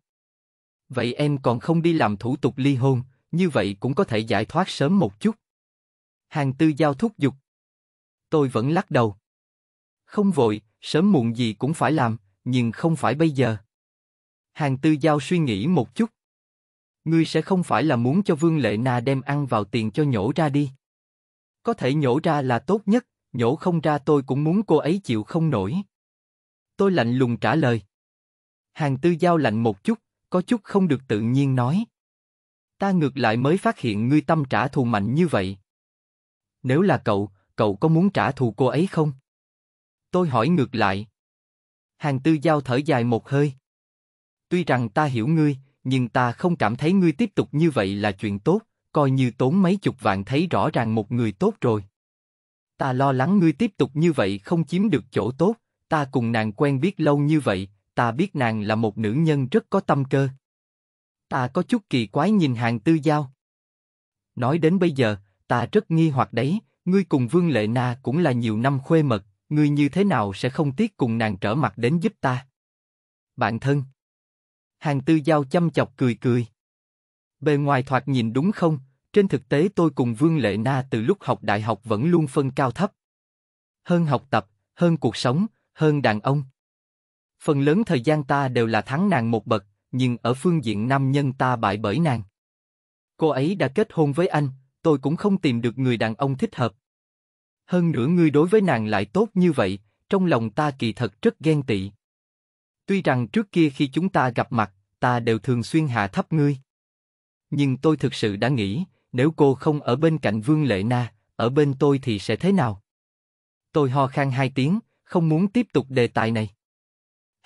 Vậy em còn không đi làm thủ tục ly hôn, như vậy cũng có thể giải thoát sớm một chút. Hàng tư giao thúc giục. Tôi vẫn lắc đầu. Không vội, sớm muộn gì cũng phải làm, nhưng không phải bây giờ. Hàng tư giao suy nghĩ một chút. Ngươi sẽ không phải là muốn cho Vương Lệ Na đem ăn vào tiền cho nhổ ra đi. Có thể nhổ ra là tốt nhất, nhổ không ra tôi cũng muốn cô ấy chịu không nổi. Tôi lạnh lùng trả lời. Hàng tư giao lạnh một chút, có chút không được tự nhiên nói. Ta ngược lại mới phát hiện ngươi tâm trả thù mạnh như vậy. Nếu là cậu, cậu có muốn trả thù cô ấy không? Tôi hỏi ngược lại. Hàng tư giao thở dài một hơi. Tuy rằng ta hiểu ngươi, nhưng ta không cảm thấy ngươi tiếp tục như vậy là chuyện tốt, coi như tốn mấy chục vạn thấy rõ ràng một người tốt rồi. Ta lo lắng ngươi tiếp tục như vậy không chiếm được chỗ tốt, ta cùng nàng quen biết lâu như vậy, ta biết nàng là một nữ nhân rất có tâm cơ. Ta có chút kỳ quái nhìn hàng tư giao. Nói đến bây giờ, ta rất nghi hoặc đấy, ngươi cùng Vương Lệ Na cũng là nhiều năm khuê mật, ngươi như thế nào sẽ không tiếc cùng nàng trở mặt đến giúp ta? Bạn thân. Hàng tư giao chăm chọc cười cười. Bề ngoài thoạt nhìn đúng không, trên thực tế tôi cùng Vương Lệ Na từ lúc học đại học vẫn luôn phân cao thấp. Hơn học tập, hơn cuộc sống, hơn đàn ông phần lớn thời gian ta đều là thắng nàng một bậc, nhưng ở phương diện nam nhân ta bại bởi nàng. Cô ấy đã kết hôn với anh, tôi cũng không tìm được người đàn ông thích hợp. Hơn nữa ngươi đối với nàng lại tốt như vậy, trong lòng ta kỳ thật rất ghen tị. Tuy rằng trước kia khi chúng ta gặp mặt, ta đều thường xuyên hạ thấp ngươi. Nhưng tôi thực sự đã nghĩ, nếu cô không ở bên cạnh Vương Lệ Na, ở bên tôi thì sẽ thế nào? Tôi ho khan hai tiếng, không muốn tiếp tục đề tài này.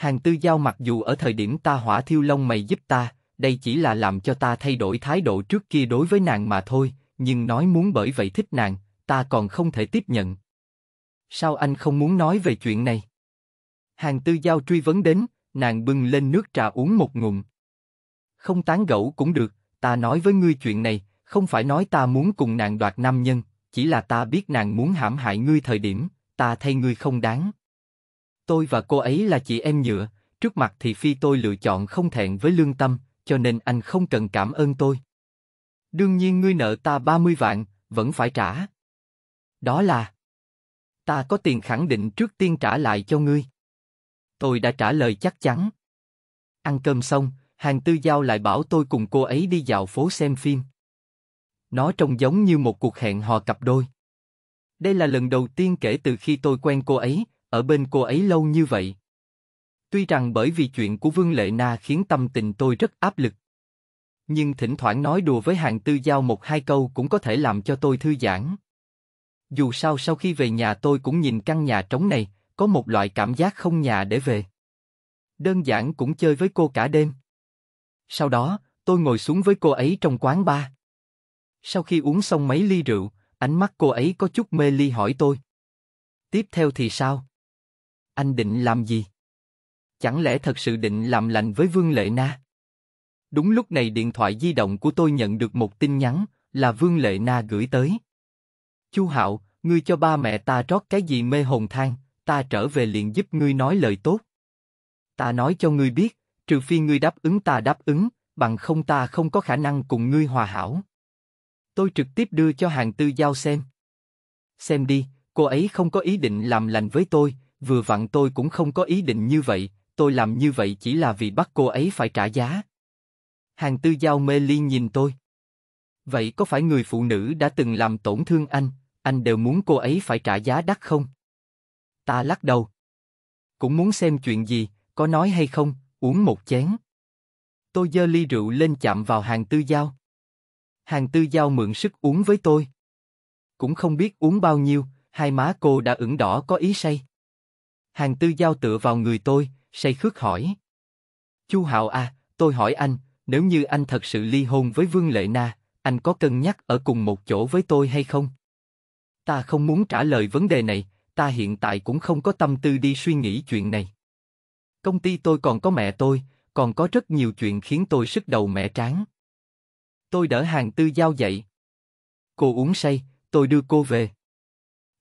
Hàng tư giao mặc dù ở thời điểm ta hỏa thiêu lông mày giúp ta, đây chỉ là làm cho ta thay đổi thái độ trước kia đối với nàng mà thôi, nhưng nói muốn bởi vậy thích nàng, ta còn không thể tiếp nhận. Sao anh không muốn nói về chuyện này? Hàng tư giao truy vấn đến, nàng bưng lên nước trà uống một ngụm. Không tán gẫu cũng được, ta nói với ngươi chuyện này, không phải nói ta muốn cùng nàng đoạt nam nhân, chỉ là ta biết nàng muốn hãm hại ngươi thời điểm, ta thay ngươi không đáng tôi và cô ấy là chị em nhựa, trước mặt thì phi tôi lựa chọn không thẹn với lương tâm, cho nên anh không cần cảm ơn tôi. Đương nhiên ngươi nợ ta ba mươi vạn, vẫn phải trả. Đó là Ta có tiền khẳng định trước tiên trả lại cho ngươi. Tôi đã trả lời chắc chắn. Ăn cơm xong, hàng tư giao lại bảo tôi cùng cô ấy đi dạo phố xem phim. Nó trông giống như một cuộc hẹn hò cặp đôi. Đây là lần đầu tiên kể từ khi tôi quen cô ấy, ở bên cô ấy lâu như vậy. Tuy rằng bởi vì chuyện của Vương Lệ Na khiến tâm tình tôi rất áp lực. Nhưng thỉnh thoảng nói đùa với hàng tư giao một hai câu cũng có thể làm cho tôi thư giãn. Dù sao sau khi về nhà tôi cũng nhìn căn nhà trống này, có một loại cảm giác không nhà để về. Đơn giản cũng chơi với cô cả đêm. Sau đó, tôi ngồi xuống với cô ấy trong quán bar. Sau khi uống xong mấy ly rượu, ánh mắt cô ấy có chút mê ly hỏi tôi. Tiếp theo thì sao? Anh định làm gì? Chẳng lẽ thật sự định làm lành với Vương Lệ Na? Đúng lúc này điện thoại di động của tôi nhận được một tin nhắn, là Vương Lệ Na gửi tới. Chu Hạo, ngươi cho ba mẹ ta rót cái gì mê hồn thang, ta trở về liền giúp ngươi nói lời tốt. Ta nói cho ngươi biết, trừ phi ngươi đáp ứng ta đáp ứng, bằng không ta không có khả năng cùng ngươi hòa hảo. Tôi trực tiếp đưa cho hàng tư giao xem. Xem đi, cô ấy không có ý định làm lành với tôi, vừa vặn tôi cũng không có ý định như vậy, tôi làm như vậy chỉ là vì bắt cô ấy phải trả giá. Hàng tư giao mê ly nhìn tôi. Vậy có phải người phụ nữ đã từng làm tổn thương anh, anh đều muốn cô ấy phải trả giá đắt không? Ta lắc đầu. Cũng muốn xem chuyện gì, có nói hay không, uống một chén. Tôi dơ ly rượu lên chạm vào hàng tư giao. Hàng tư giao mượn sức uống với tôi. Cũng không biết uống bao nhiêu, hai má cô đã ửng đỏ có ý say. Hàng Tư Giao tựa vào người tôi, say khước hỏi. Chu Hạo à, tôi hỏi anh, nếu như anh thật sự ly hôn với Vương Lệ Na, anh có cân nhắc ở cùng một chỗ với tôi hay không? Ta không muốn trả lời vấn đề này, ta hiện tại cũng không có tâm tư đi suy nghĩ chuyện này. Công ty tôi còn có mẹ tôi, còn có rất nhiều chuyện khiến tôi sức đầu mẹ tráng. Tôi đỡ hàng tư giao dậy. Cô uống say, tôi đưa cô về.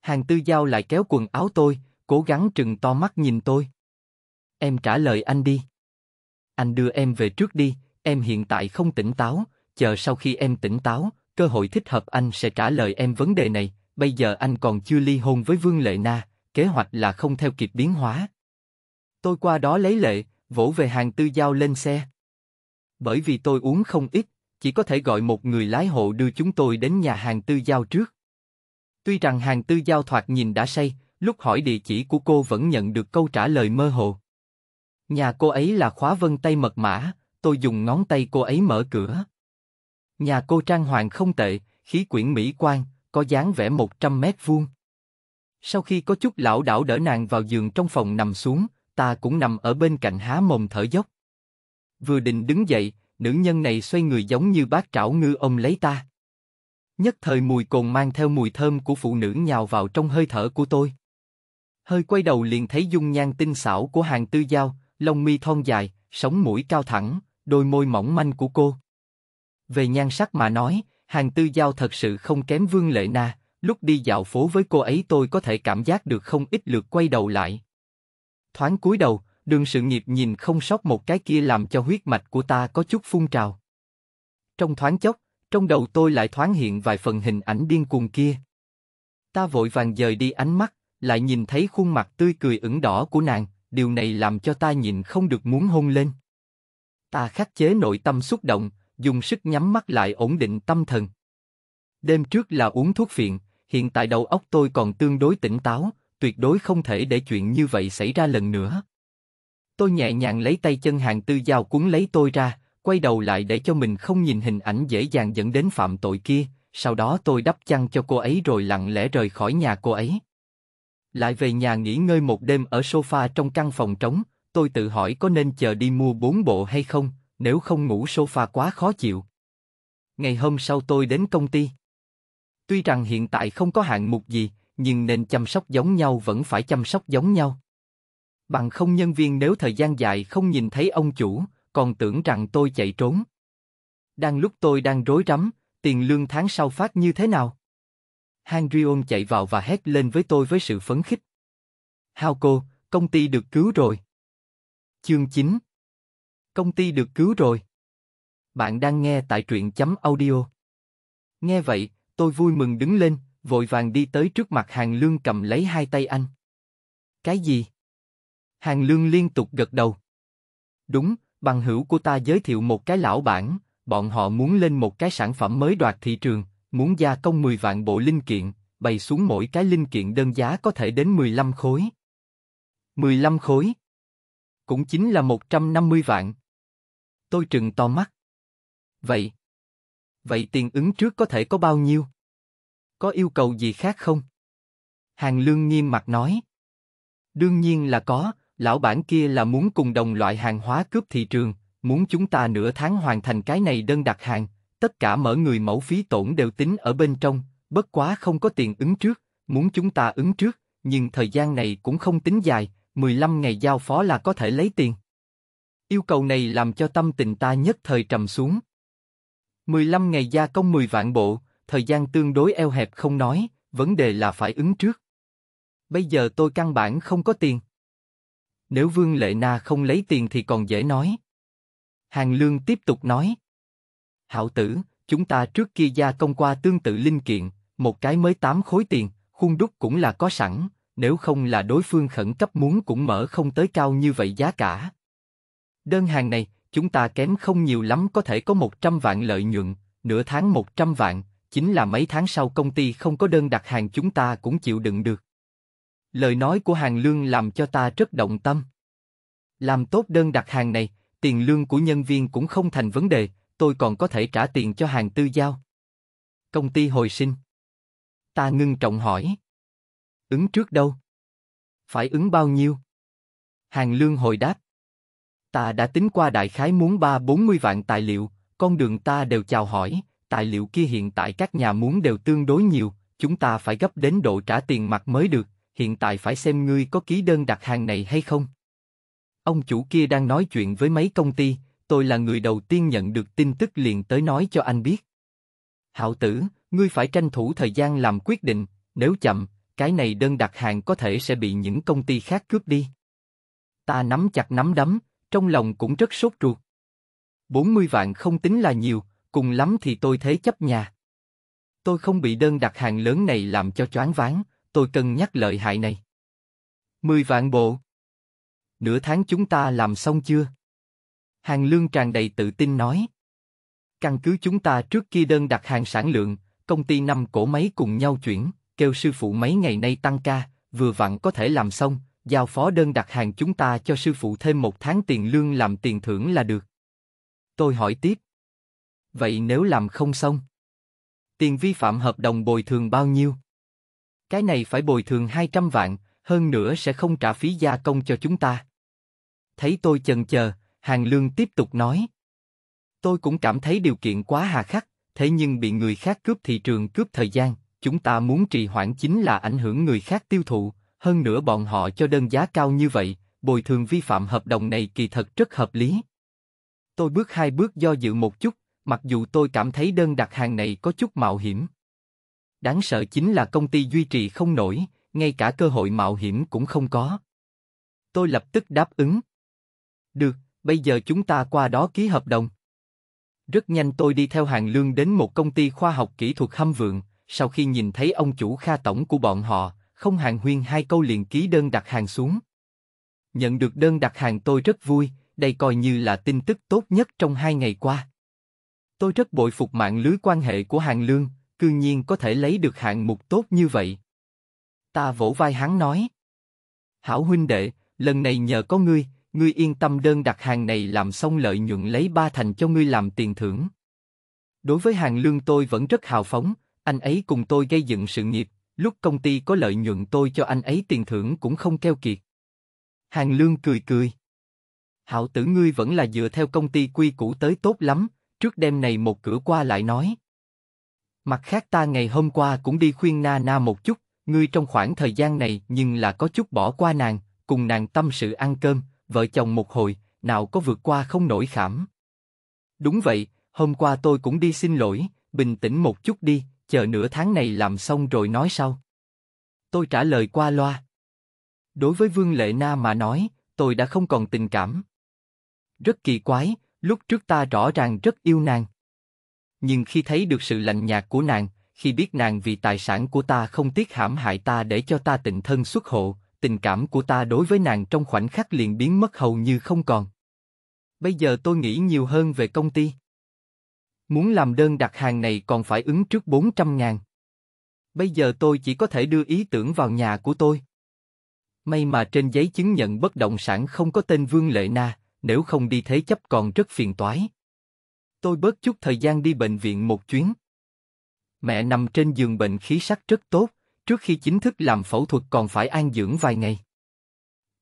Hàng tư giao lại kéo quần áo tôi, cố gắng trừng to mắt nhìn tôi. Em trả lời anh đi. Anh đưa em về trước đi, em hiện tại không tỉnh táo, chờ sau khi em tỉnh táo, cơ hội thích hợp anh sẽ trả lời em vấn đề này. Bây giờ anh còn chưa ly hôn với Vương Lệ Na, kế hoạch là không theo kịp biến hóa. Tôi qua đó lấy lệ, vỗ về hàng tư giao lên xe. Bởi vì tôi uống không ít, chỉ có thể gọi một người lái hộ đưa chúng tôi đến nhà hàng tư giao trước. Tuy rằng hàng tư giao thoạt nhìn đã say, lúc hỏi địa chỉ của cô vẫn nhận được câu trả lời mơ hồ. Nhà cô ấy là khóa vân tay mật mã, tôi dùng ngón tay cô ấy mở cửa. Nhà cô trang hoàng không tệ, khí quyển mỹ quan, có dáng vẻ 100 mét vuông. Sau khi có chút lão đảo đỡ nàng vào giường trong phòng nằm xuống, ta cũng nằm ở bên cạnh há mồm thở dốc. Vừa định đứng dậy, nữ nhân này xoay người giống như bác trảo ngư ông lấy ta. Nhất thời mùi cồn mang theo mùi thơm của phụ nữ nhào vào trong hơi thở của tôi hơi quay đầu liền thấy dung nhan tinh xảo của hàng tư giao, lông mi thon dài, sống mũi cao thẳng, đôi môi mỏng manh của cô. Về nhan sắc mà nói, hàng tư giao thật sự không kém vương lệ na, lúc đi dạo phố với cô ấy tôi có thể cảm giác được không ít lượt quay đầu lại. Thoáng cúi đầu, đường sự nghiệp nhìn không sót một cái kia làm cho huyết mạch của ta có chút phun trào. Trong thoáng chốc, trong đầu tôi lại thoáng hiện vài phần hình ảnh điên cuồng kia. Ta vội vàng dời đi ánh mắt, lại nhìn thấy khuôn mặt tươi cười ửng đỏ của nàng, điều này làm cho ta nhìn không được muốn hôn lên. Ta khắc chế nội tâm xúc động, dùng sức nhắm mắt lại ổn định tâm thần. Đêm trước là uống thuốc phiện, hiện tại đầu óc tôi còn tương đối tỉnh táo, tuyệt đối không thể để chuyện như vậy xảy ra lần nữa. Tôi nhẹ nhàng lấy tay chân hàng tư giao cuốn lấy tôi ra, quay đầu lại để cho mình không nhìn hình ảnh dễ dàng dẫn đến phạm tội kia. Sau đó tôi đắp chăn cho cô ấy rồi lặng lẽ rời khỏi nhà cô ấy. Lại về nhà nghỉ ngơi một đêm ở sofa trong căn phòng trống, tôi tự hỏi có nên chờ đi mua bốn bộ hay không, nếu không ngủ sofa quá khó chịu. Ngày hôm sau tôi đến công ty. Tuy rằng hiện tại không có hạng mục gì, nhưng nên chăm sóc giống nhau vẫn phải chăm sóc giống nhau. Bằng không nhân viên nếu thời gian dài không nhìn thấy ông chủ, còn tưởng rằng tôi chạy trốn. Đang lúc tôi đang rối rắm, tiền lương tháng sau phát như thế nào? Hang chạy vào và hét lên với tôi với sự phấn khích. Hao cô, công ty được cứu rồi. Chương 9 Công ty được cứu rồi. Bạn đang nghe tại truyện chấm audio. Nghe vậy, tôi vui mừng đứng lên, vội vàng đi tới trước mặt Hàng Lương cầm lấy hai tay anh. Cái gì? Hàng Lương liên tục gật đầu. Đúng, bằng hữu của ta giới thiệu một cái lão bản, bọn họ muốn lên một cái sản phẩm mới đoạt thị trường, Muốn gia công 10 vạn bộ linh kiện, bày xuống mỗi cái linh kiện đơn giá có thể đến 15 khối. 15 khối. Cũng chính là 150 vạn. Tôi trừng to mắt. Vậy. Vậy tiền ứng trước có thể có bao nhiêu? Có yêu cầu gì khác không? Hàng lương nghiêm mặt nói. Đương nhiên là có, lão bản kia là muốn cùng đồng loại hàng hóa cướp thị trường, muốn chúng ta nửa tháng hoàn thành cái này đơn đặt hàng, tất cả mở người mẫu phí tổn đều tính ở bên trong, bất quá không có tiền ứng trước, muốn chúng ta ứng trước, nhưng thời gian này cũng không tính dài, 15 ngày giao phó là có thể lấy tiền. Yêu cầu này làm cho tâm tình ta nhất thời trầm xuống. 15 ngày gia công 10 vạn bộ, thời gian tương đối eo hẹp không nói, vấn đề là phải ứng trước. Bây giờ tôi căn bản không có tiền. Nếu Vương Lệ Na không lấy tiền thì còn dễ nói. Hàng Lương tiếp tục nói. Hạo tử, chúng ta trước kia gia công qua tương tự linh kiện, một cái mới tám khối tiền, khuôn đúc cũng là có sẵn, nếu không là đối phương khẩn cấp muốn cũng mở không tới cao như vậy giá cả. Đơn hàng này, chúng ta kém không nhiều lắm có thể có 100 vạn lợi nhuận, nửa tháng 100 vạn, chính là mấy tháng sau công ty không có đơn đặt hàng chúng ta cũng chịu đựng được. Lời nói của hàng lương làm cho ta rất động tâm. Làm tốt đơn đặt hàng này, tiền lương của nhân viên cũng không thành vấn đề, tôi còn có thể trả tiền cho hàng tư giao. Công ty hồi sinh. Ta ngưng trọng hỏi. Ứng trước đâu? Phải ứng bao nhiêu? Hàng lương hồi đáp. Ta đã tính qua đại khái muốn 3-40 vạn tài liệu, con đường ta đều chào hỏi, tài liệu kia hiện tại các nhà muốn đều tương đối nhiều, chúng ta phải gấp đến độ trả tiền mặt mới được, hiện tại phải xem ngươi có ký đơn đặt hàng này hay không. Ông chủ kia đang nói chuyện với mấy công ty, tôi là người đầu tiên nhận được tin tức liền tới nói cho anh biết. Hạo tử, ngươi phải tranh thủ thời gian làm quyết định, nếu chậm, cái này đơn đặt hàng có thể sẽ bị những công ty khác cướp đi. Ta nắm chặt nắm đấm, trong lòng cũng rất sốt ruột. 40 vạn không tính là nhiều, cùng lắm thì tôi thế chấp nhà. Tôi không bị đơn đặt hàng lớn này làm cho choáng váng, tôi cần nhắc lợi hại này. 10 vạn bộ. Nửa tháng chúng ta làm xong chưa? Hàng Lương tràn đầy tự tin nói. Căn cứ chúng ta trước kia đơn đặt hàng sản lượng, công ty năm cổ máy cùng nhau chuyển, kêu sư phụ mấy ngày nay tăng ca, vừa vặn có thể làm xong, giao phó đơn đặt hàng chúng ta cho sư phụ thêm một tháng tiền lương làm tiền thưởng là được. Tôi hỏi tiếp. Vậy nếu làm không xong? Tiền vi phạm hợp đồng bồi thường bao nhiêu? Cái này phải bồi thường 200 vạn, hơn nữa sẽ không trả phí gia công cho chúng ta. Thấy tôi chần chờ, Hàng Lương tiếp tục nói. Tôi cũng cảm thấy điều kiện quá hà khắc, thế nhưng bị người khác cướp thị trường cướp thời gian, chúng ta muốn trì hoãn chính là ảnh hưởng người khác tiêu thụ, hơn nữa bọn họ cho đơn giá cao như vậy, bồi thường vi phạm hợp đồng này kỳ thật rất hợp lý. Tôi bước hai bước do dự một chút, mặc dù tôi cảm thấy đơn đặt hàng này có chút mạo hiểm. Đáng sợ chính là công ty duy trì không nổi, ngay cả cơ hội mạo hiểm cũng không có. Tôi lập tức đáp ứng. Được, bây giờ chúng ta qua đó ký hợp đồng. Rất nhanh tôi đi theo hàng lương đến một công ty khoa học kỹ thuật hâm vượng, sau khi nhìn thấy ông chủ Kha tổng của bọn họ, không hàng huyên hai câu liền ký đơn đặt hàng xuống. Nhận được đơn đặt hàng tôi rất vui, đây coi như là tin tức tốt nhất trong hai ngày qua. Tôi rất bội phục mạng lưới quan hệ của hàng lương, cư nhiên có thể lấy được hạng mục tốt như vậy. Ta vỗ vai hắn nói. Hảo huynh đệ, lần này nhờ có ngươi, ngươi yên tâm đơn đặt hàng này làm xong lợi nhuận lấy ba thành cho ngươi làm tiền thưởng. Đối với hàng lương tôi vẫn rất hào phóng, anh ấy cùng tôi gây dựng sự nghiệp, lúc công ty có lợi nhuận tôi cho anh ấy tiền thưởng cũng không keo kiệt. Hàng lương cười cười. hảo tử ngươi vẫn là dựa theo công ty quy củ tới tốt lắm, trước đêm này một cửa qua lại nói. Mặt khác ta ngày hôm qua cũng đi khuyên Na Na một chút, ngươi trong khoảng thời gian này nhưng là có chút bỏ qua nàng, cùng nàng tâm sự ăn cơm, vợ chồng một hồi, nào có vượt qua không nổi khảm. Đúng vậy, hôm qua tôi cũng đi xin lỗi, bình tĩnh một chút đi, chờ nửa tháng này làm xong rồi nói sau. Tôi trả lời qua loa. Đối với Vương Lệ Na mà nói, tôi đã không còn tình cảm. Rất kỳ quái, lúc trước ta rõ ràng rất yêu nàng. Nhưng khi thấy được sự lạnh nhạt của nàng, khi biết nàng vì tài sản của ta không tiếc hãm hại ta để cho ta tịnh thân xuất hộ, tình cảm của ta đối với nàng trong khoảnh khắc liền biến mất hầu như không còn. Bây giờ tôi nghĩ nhiều hơn về công ty. Muốn làm đơn đặt hàng này còn phải ứng trước 400 ngàn. Bây giờ tôi chỉ có thể đưa ý tưởng vào nhà của tôi. May mà trên giấy chứng nhận bất động sản không có tên Vương Lệ Na, nếu không đi thế chấp còn rất phiền toái. Tôi bớt chút thời gian đi bệnh viện một chuyến. Mẹ nằm trên giường bệnh khí sắc rất tốt, Trước khi chính thức làm phẫu thuật còn phải an dưỡng vài ngày.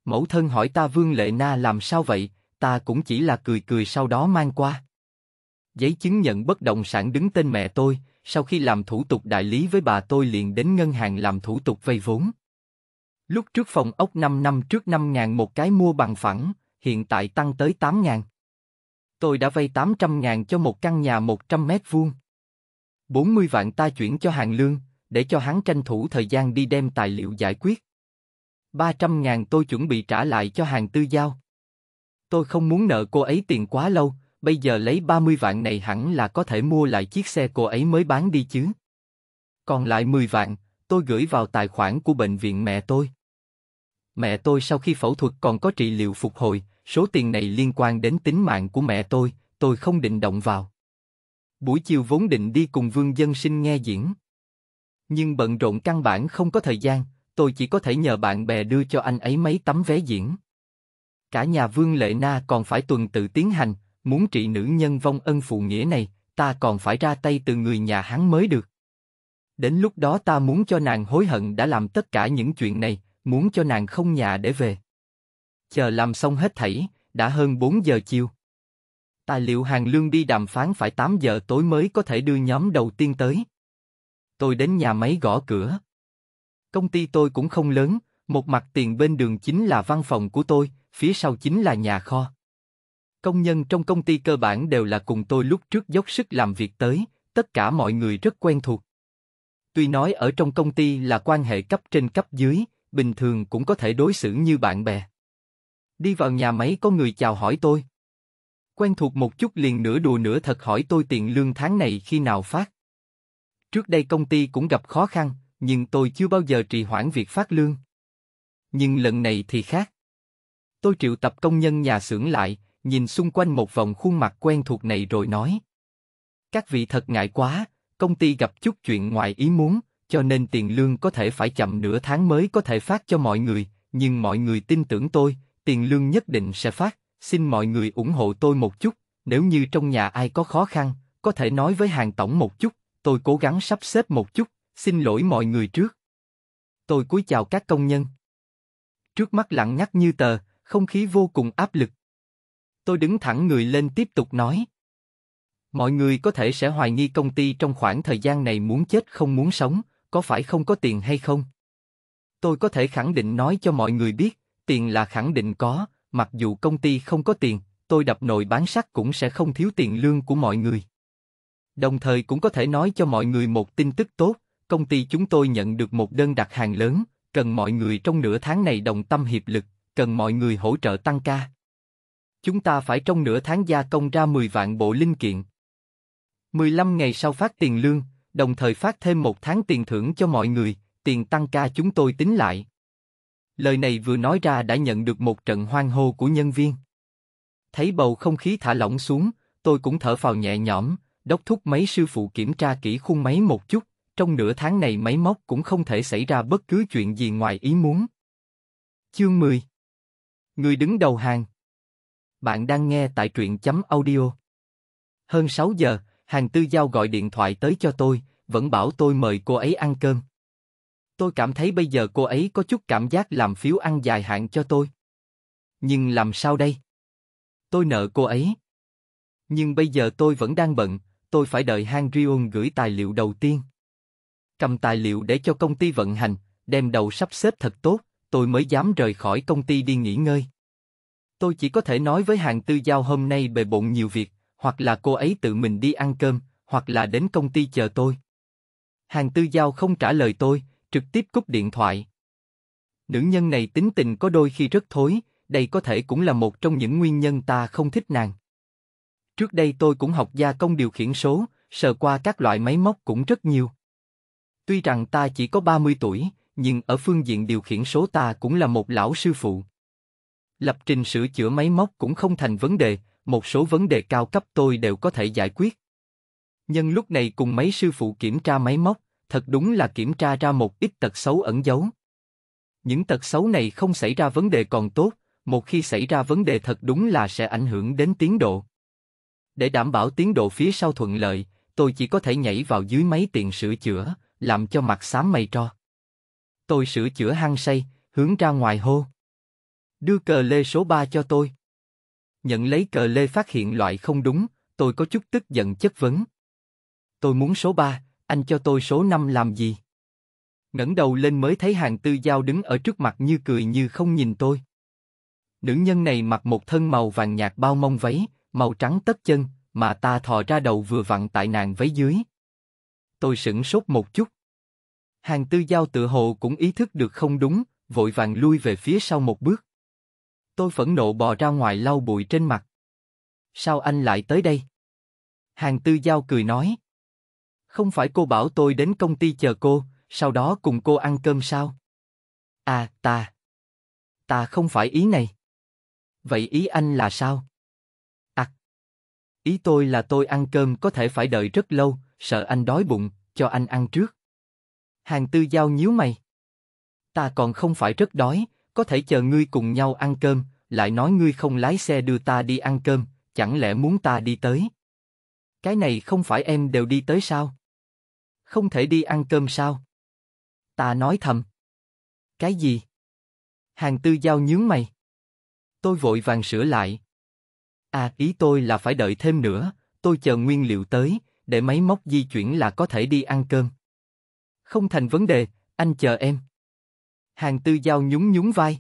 Mẫu thân hỏi ta Vương Lệ Na làm sao vậy, ta cũng chỉ là cười cười sau đó mang qua. Giấy chứng nhận bất động sản đứng tên mẹ tôi, sau khi làm thủ tục đại lý với bà tôi liền đến ngân hàng làm thủ tục vay vốn. Lúc trước phòng ốc 5 năm trước 5 ngàn một cái mua bằng phẳng, hiện tại tăng tới 8 ngàn. Tôi đã vay 800 ngàn cho một căn nhà 100 mét vuông. 40 vạn ta chuyển cho hàng lương, để cho hắn tranh thủ thời gian đi đem tài liệu giải quyết. 300 ngàn tôi chuẩn bị trả lại cho hàng tư giao. Tôi không muốn nợ cô ấy tiền quá lâu, bây giờ lấy 30 vạn này hẳn là có thể mua lại chiếc xe cô ấy mới bán đi chứ. Còn lại 10 vạn, tôi gửi vào tài khoản của bệnh viện mẹ tôi. Mẹ tôi sau khi phẫu thuật còn có trị liệu phục hồi, số tiền này liên quan đến tính mạng của mẹ tôi, tôi không định động vào. Buổi chiều vốn định đi cùng Vương Dân Sinh nghe diễn. Nhưng bận rộn căn bản không có thời gian, tôi chỉ có thể nhờ bạn bè đưa cho anh ấy mấy tấm vé diễn. Cả nhà Vương Lệ Na còn phải tuần tự tiến hành, muốn trị nữ nhân vong ân phụ nghĩa này, ta còn phải ra tay từ người nhà hắn mới được. Đến lúc đó ta muốn cho nàng hối hận đã làm tất cả những chuyện này, muốn cho nàng không nhà để về. Chờ làm xong hết thảy, đã hơn 4 giờ chiều. Tài liệu hàng lương đi đàm phán phải 8 giờ tối mới có thể đưa nhóm đầu tiên tới tôi đến nhà máy gõ cửa. Công ty tôi cũng không lớn, một mặt tiền bên đường chính là văn phòng của tôi, phía sau chính là nhà kho. Công nhân trong công ty cơ bản đều là cùng tôi lúc trước dốc sức làm việc tới, tất cả mọi người rất quen thuộc. Tuy nói ở trong công ty là quan hệ cấp trên cấp dưới, bình thường cũng có thể đối xử như bạn bè. Đi vào nhà máy có người chào hỏi tôi. Quen thuộc một chút liền nửa đùa nửa thật hỏi tôi tiền lương tháng này khi nào phát. Trước đây công ty cũng gặp khó khăn, nhưng tôi chưa bao giờ trì hoãn việc phát lương. Nhưng lần này thì khác. Tôi triệu tập công nhân nhà xưởng lại, nhìn xung quanh một vòng khuôn mặt quen thuộc này rồi nói. Các vị thật ngại quá, công ty gặp chút chuyện ngoài ý muốn, cho nên tiền lương có thể phải chậm nửa tháng mới có thể phát cho mọi người, nhưng mọi người tin tưởng tôi, tiền lương nhất định sẽ phát, xin mọi người ủng hộ tôi một chút, nếu như trong nhà ai có khó khăn, có thể nói với hàng tổng một chút, Tôi cố gắng sắp xếp một chút, xin lỗi mọi người trước. Tôi cúi chào các công nhân. Trước mắt lặng ngắt như tờ, không khí vô cùng áp lực. Tôi đứng thẳng người lên tiếp tục nói. Mọi người có thể sẽ hoài nghi công ty trong khoảng thời gian này muốn chết không muốn sống, có phải không có tiền hay không? Tôi có thể khẳng định nói cho mọi người biết, tiền là khẳng định có, mặc dù công ty không có tiền, tôi đập nồi bán sắt cũng sẽ không thiếu tiền lương của mọi người. Đồng thời cũng có thể nói cho mọi người một tin tức tốt, công ty chúng tôi nhận được một đơn đặt hàng lớn, cần mọi người trong nửa tháng này đồng tâm hiệp lực, cần mọi người hỗ trợ tăng ca. Chúng ta phải trong nửa tháng gia công ra 10 vạn bộ linh kiện. 15 ngày sau phát tiền lương, đồng thời phát thêm một tháng tiền thưởng cho mọi người, tiền tăng ca chúng tôi tính lại. Lời này vừa nói ra đã nhận được một trận hoang hô của nhân viên. Thấy bầu không khí thả lỏng xuống, tôi cũng thở phào nhẹ nhõm, Đốc thúc mấy sư phụ kiểm tra kỹ khung máy một chút, trong nửa tháng này máy móc cũng không thể xảy ra bất cứ chuyện gì ngoài ý muốn. Chương 10 Người đứng đầu hàng Bạn đang nghe tại truyện chấm audio. Hơn 6 giờ, hàng tư giao gọi điện thoại tới cho tôi, vẫn bảo tôi mời cô ấy ăn cơm. Tôi cảm thấy bây giờ cô ấy có chút cảm giác làm phiếu ăn dài hạn cho tôi. Nhưng làm sao đây? Tôi nợ cô ấy. Nhưng bây giờ tôi vẫn đang bận, tôi phải đợi Hang Rion gửi tài liệu đầu tiên. Cầm tài liệu để cho công ty vận hành, đem đầu sắp xếp thật tốt, tôi mới dám rời khỏi công ty đi nghỉ ngơi. Tôi chỉ có thể nói với hàng tư giao hôm nay bề bộn nhiều việc, hoặc là cô ấy tự mình đi ăn cơm, hoặc là đến công ty chờ tôi. Hàng tư giao không trả lời tôi, trực tiếp cúp điện thoại. Nữ nhân này tính tình có đôi khi rất thối, đây có thể cũng là một trong những nguyên nhân ta không thích nàng. Trước đây tôi cũng học gia công điều khiển số, sờ qua các loại máy móc cũng rất nhiều. Tuy rằng ta chỉ có 30 tuổi, nhưng ở phương diện điều khiển số ta cũng là một lão sư phụ. Lập trình sửa chữa máy móc cũng không thành vấn đề, một số vấn đề cao cấp tôi đều có thể giải quyết. Nhân lúc này cùng mấy sư phụ kiểm tra máy móc, thật đúng là kiểm tra ra một ít tật xấu ẩn giấu. Những tật xấu này không xảy ra vấn đề còn tốt, một khi xảy ra vấn đề thật đúng là sẽ ảnh hưởng đến tiến độ. Để đảm bảo tiến độ phía sau thuận lợi, tôi chỉ có thể nhảy vào dưới máy tiền sửa chữa, làm cho mặt xám mây tro. Tôi sửa chữa hăng say, hướng ra ngoài hô. Đưa cờ lê số 3 cho tôi. Nhận lấy cờ lê phát hiện loại không đúng, tôi có chút tức giận chất vấn. Tôi muốn số 3, anh cho tôi số 5 làm gì? ngẩng đầu lên mới thấy hàng tư giao đứng ở trước mặt như cười như không nhìn tôi. Nữ nhân này mặc một thân màu vàng nhạt bao mông váy, màu trắng tất chân, mà ta thò ra đầu vừa vặn tại nàng váy dưới. Tôi sững sốt một chút. Hàng tư giao tự hồ cũng ý thức được không đúng, vội vàng lui về phía sau một bước. Tôi phẫn nộ bò ra ngoài lau bụi trên mặt. Sao anh lại tới đây? Hàng tư giao cười nói. Không phải cô bảo tôi đến công ty chờ cô, sau đó cùng cô ăn cơm sao? À, ta. Ta không phải ý này. Vậy ý anh là sao? Ý tôi là tôi ăn cơm có thể phải đợi rất lâu, sợ anh đói bụng, cho anh ăn trước. Hàng tư giao nhíu mày. Ta còn không phải rất đói, có thể chờ ngươi cùng nhau ăn cơm, lại nói ngươi không lái xe đưa ta đi ăn cơm, chẳng lẽ muốn ta đi tới? Cái này không phải em đều đi tới sao? Không thể đi ăn cơm sao? Ta nói thầm. Cái gì? Hàng tư giao nhướng mày. Tôi vội vàng sửa lại, À ý tôi là phải đợi thêm nữa, tôi chờ nguyên liệu tới, để máy móc di chuyển là có thể đi ăn cơm. Không thành vấn đề, anh chờ em. Hàng tư giao nhún nhún vai.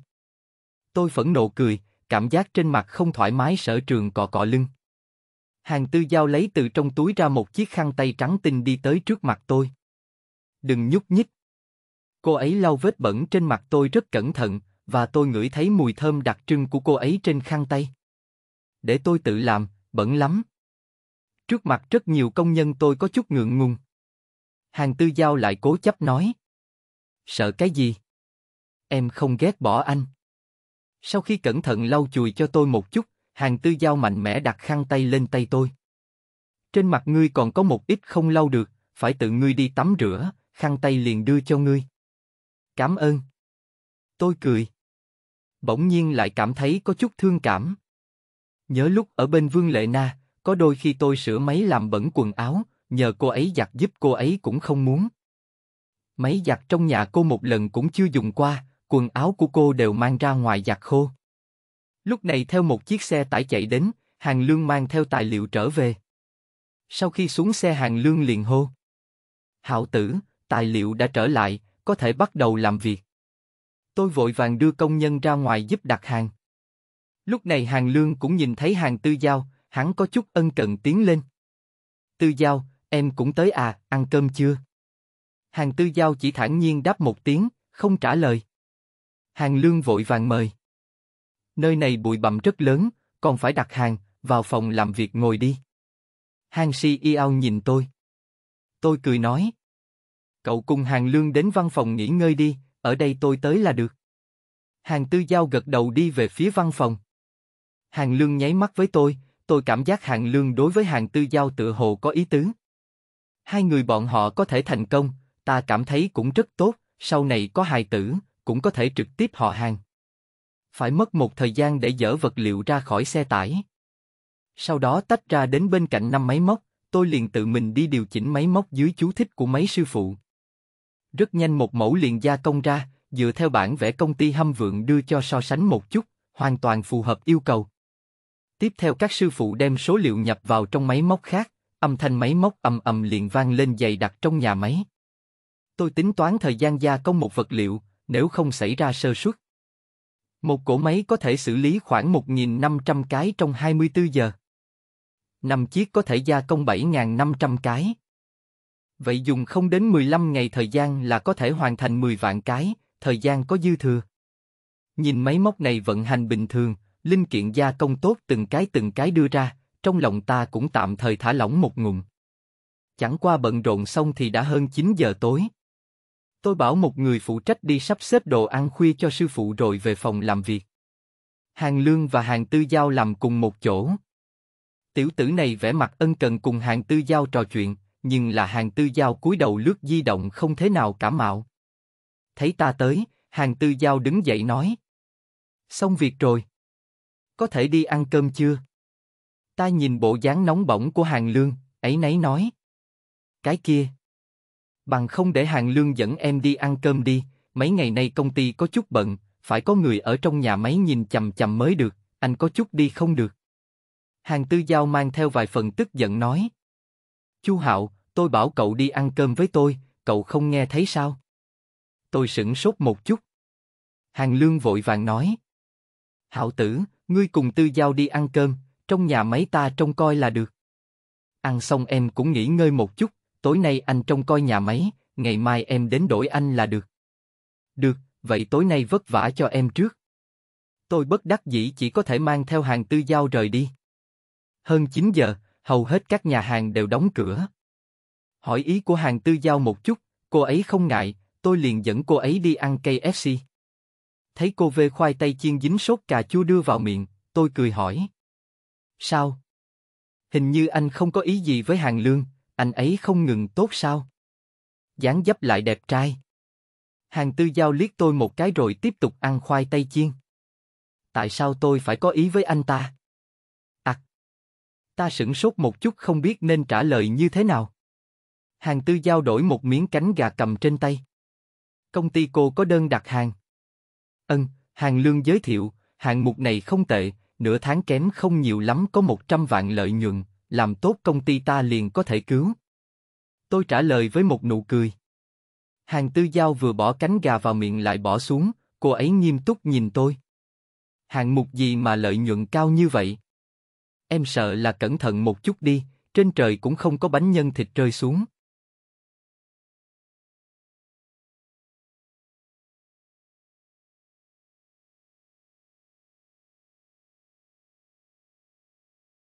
Tôi phẫn nộ cười, cảm giác trên mặt không thoải mái sở trường cọ cọ lưng. Hàng tư giao lấy từ trong túi ra một chiếc khăn tay trắng tinh đi tới trước mặt tôi. Đừng nhúc nhích. Cô ấy lau vết bẩn trên mặt tôi rất cẩn thận, và tôi ngửi thấy mùi thơm đặc trưng của cô ấy trên khăn tay để tôi tự làm, bẩn lắm. Trước mặt rất nhiều công nhân tôi có chút ngượng ngùng. Hàng tư giao lại cố chấp nói. Sợ cái gì? Em không ghét bỏ anh. Sau khi cẩn thận lau chùi cho tôi một chút, hàng tư giao mạnh mẽ đặt khăn tay lên tay tôi. Trên mặt ngươi còn có một ít không lau được, phải tự ngươi đi tắm rửa, khăn tay liền đưa cho ngươi. Cảm ơn. Tôi cười. Bỗng nhiên lại cảm thấy có chút thương cảm. Nhớ lúc ở bên Vương Lệ Na, có đôi khi tôi sửa máy làm bẩn quần áo, nhờ cô ấy giặt giúp cô ấy cũng không muốn. Máy giặt trong nhà cô một lần cũng chưa dùng qua, quần áo của cô đều mang ra ngoài giặt khô. Lúc này theo một chiếc xe tải chạy đến, Hàng Lương mang theo tài liệu trở về. Sau khi xuống xe Hàng Lương liền hô. Hảo tử, tài liệu đã trở lại, có thể bắt đầu làm việc. Tôi vội vàng đưa công nhân ra ngoài giúp đặt hàng. Lúc này Hàng Lương cũng nhìn thấy Hàng Tư Giao, hắn có chút ân cần tiến lên. Tư Giao, em cũng tới à, ăn cơm chưa? Hàng Tư Giao chỉ thản nhiên đáp một tiếng, không trả lời. Hàng Lương vội vàng mời. Nơi này bụi bặm rất lớn, còn phải đặt hàng, vào phòng làm việc ngồi đi. Hàng Si Iao nhìn tôi. Tôi cười nói. Cậu cùng Hàng Lương đến văn phòng nghỉ ngơi đi, ở đây tôi tới là được. Hàng Tư Giao gật đầu đi về phía văn phòng. Hàng Lương nháy mắt với tôi, tôi cảm giác Hàng Lương đối với Hàng Tư Giao tựa hồ có ý tứ. Hai người bọn họ có thể thành công, ta cảm thấy cũng rất tốt, sau này có hài tử, cũng có thể trực tiếp họ hàng. Phải mất một thời gian để dỡ vật liệu ra khỏi xe tải. Sau đó tách ra đến bên cạnh năm máy móc, tôi liền tự mình đi điều chỉnh máy móc dưới chú thích của máy sư phụ. Rất nhanh một mẫu liền gia công ra, dựa theo bản vẽ công ty hâm vượng đưa cho so sánh một chút, hoàn toàn phù hợp yêu cầu. Tiếp theo các sư phụ đem số liệu nhập vào trong máy móc khác, âm thanh máy móc ầm ầm liền vang lên dày đặc trong nhà máy. Tôi tính toán thời gian gia công một vật liệu, nếu không xảy ra sơ suất. Một cỗ máy có thể xử lý khoảng 1.500 cái trong 24 giờ. Năm chiếc có thể gia công 7.500 cái. Vậy dùng không đến 15 ngày thời gian là có thể hoàn thành 10 vạn cái, thời gian có dư thừa. Nhìn máy móc này vận hành bình thường, linh kiện gia công tốt từng cái từng cái đưa ra, trong lòng ta cũng tạm thời thả lỏng một ngụm. Chẳng qua bận rộn xong thì đã hơn 9 giờ tối. Tôi bảo một người phụ trách đi sắp xếp đồ ăn khuya cho sư phụ rồi về phòng làm việc. Hàng Lương và Hàng Tư Giao làm cùng một chỗ. Tiểu tử này vẻ mặt ân cần cùng Hàng Tư Giao trò chuyện, nhưng là Hàng Tư Giao cúi đầu lướt di động không thế nào cảm mạo. Thấy ta tới, Hàng Tư Giao đứng dậy nói. Xong việc rồi có thể đi ăn cơm chưa? Ta nhìn bộ dáng nóng bỏng của Hàng Lương, ấy nấy nói. Cái kia. Bằng không để Hàng Lương dẫn em đi ăn cơm đi, mấy ngày nay công ty có chút bận, phải có người ở trong nhà máy nhìn chầm chầm mới được, anh có chút đi không được. Hàng Tư Giao mang theo vài phần tức giận nói. Chu Hạo, tôi bảo cậu đi ăn cơm với tôi, cậu không nghe thấy sao? Tôi sững sốt một chút. Hàng Lương vội vàng nói. Hạo tử, Ngươi cùng tư giao đi ăn cơm, trong nhà máy ta trông coi là được. Ăn xong em cũng nghỉ ngơi một chút, tối nay anh trông coi nhà máy, ngày mai em đến đổi anh là được. Được, vậy tối nay vất vả cho em trước. Tôi bất đắc dĩ chỉ có thể mang theo hàng tư giao rời đi. Hơn 9 giờ, hầu hết các nhà hàng đều đóng cửa. Hỏi ý của hàng tư giao một chút, cô ấy không ngại, tôi liền dẫn cô ấy đi ăn KFC thấy cô vê khoai tây chiên dính sốt cà chua đưa vào miệng, tôi cười hỏi. Sao? Hình như anh không có ý gì với hàng lương, anh ấy không ngừng tốt sao? dáng dấp lại đẹp trai. Hàng tư giao liếc tôi một cái rồi tiếp tục ăn khoai tây chiên. Tại sao tôi phải có ý với anh ta? À, ta sửng sốt một chút không biết nên trả lời như thế nào. Hàng tư giao đổi một miếng cánh gà cầm trên tay. Công ty cô có đơn đặt hàng. Ân, Hàng Lương giới thiệu, hạng mục này không tệ, nửa tháng kém không nhiều lắm có 100 vạn lợi nhuận, làm tốt công ty ta liền có thể cứu. Tôi trả lời với một nụ cười. Hàng Tư Giao vừa bỏ cánh gà vào miệng lại bỏ xuống, cô ấy nghiêm túc nhìn tôi. Hạng mục gì mà lợi nhuận cao như vậy? Em sợ là cẩn thận một chút đi, trên trời cũng không có bánh nhân thịt rơi xuống.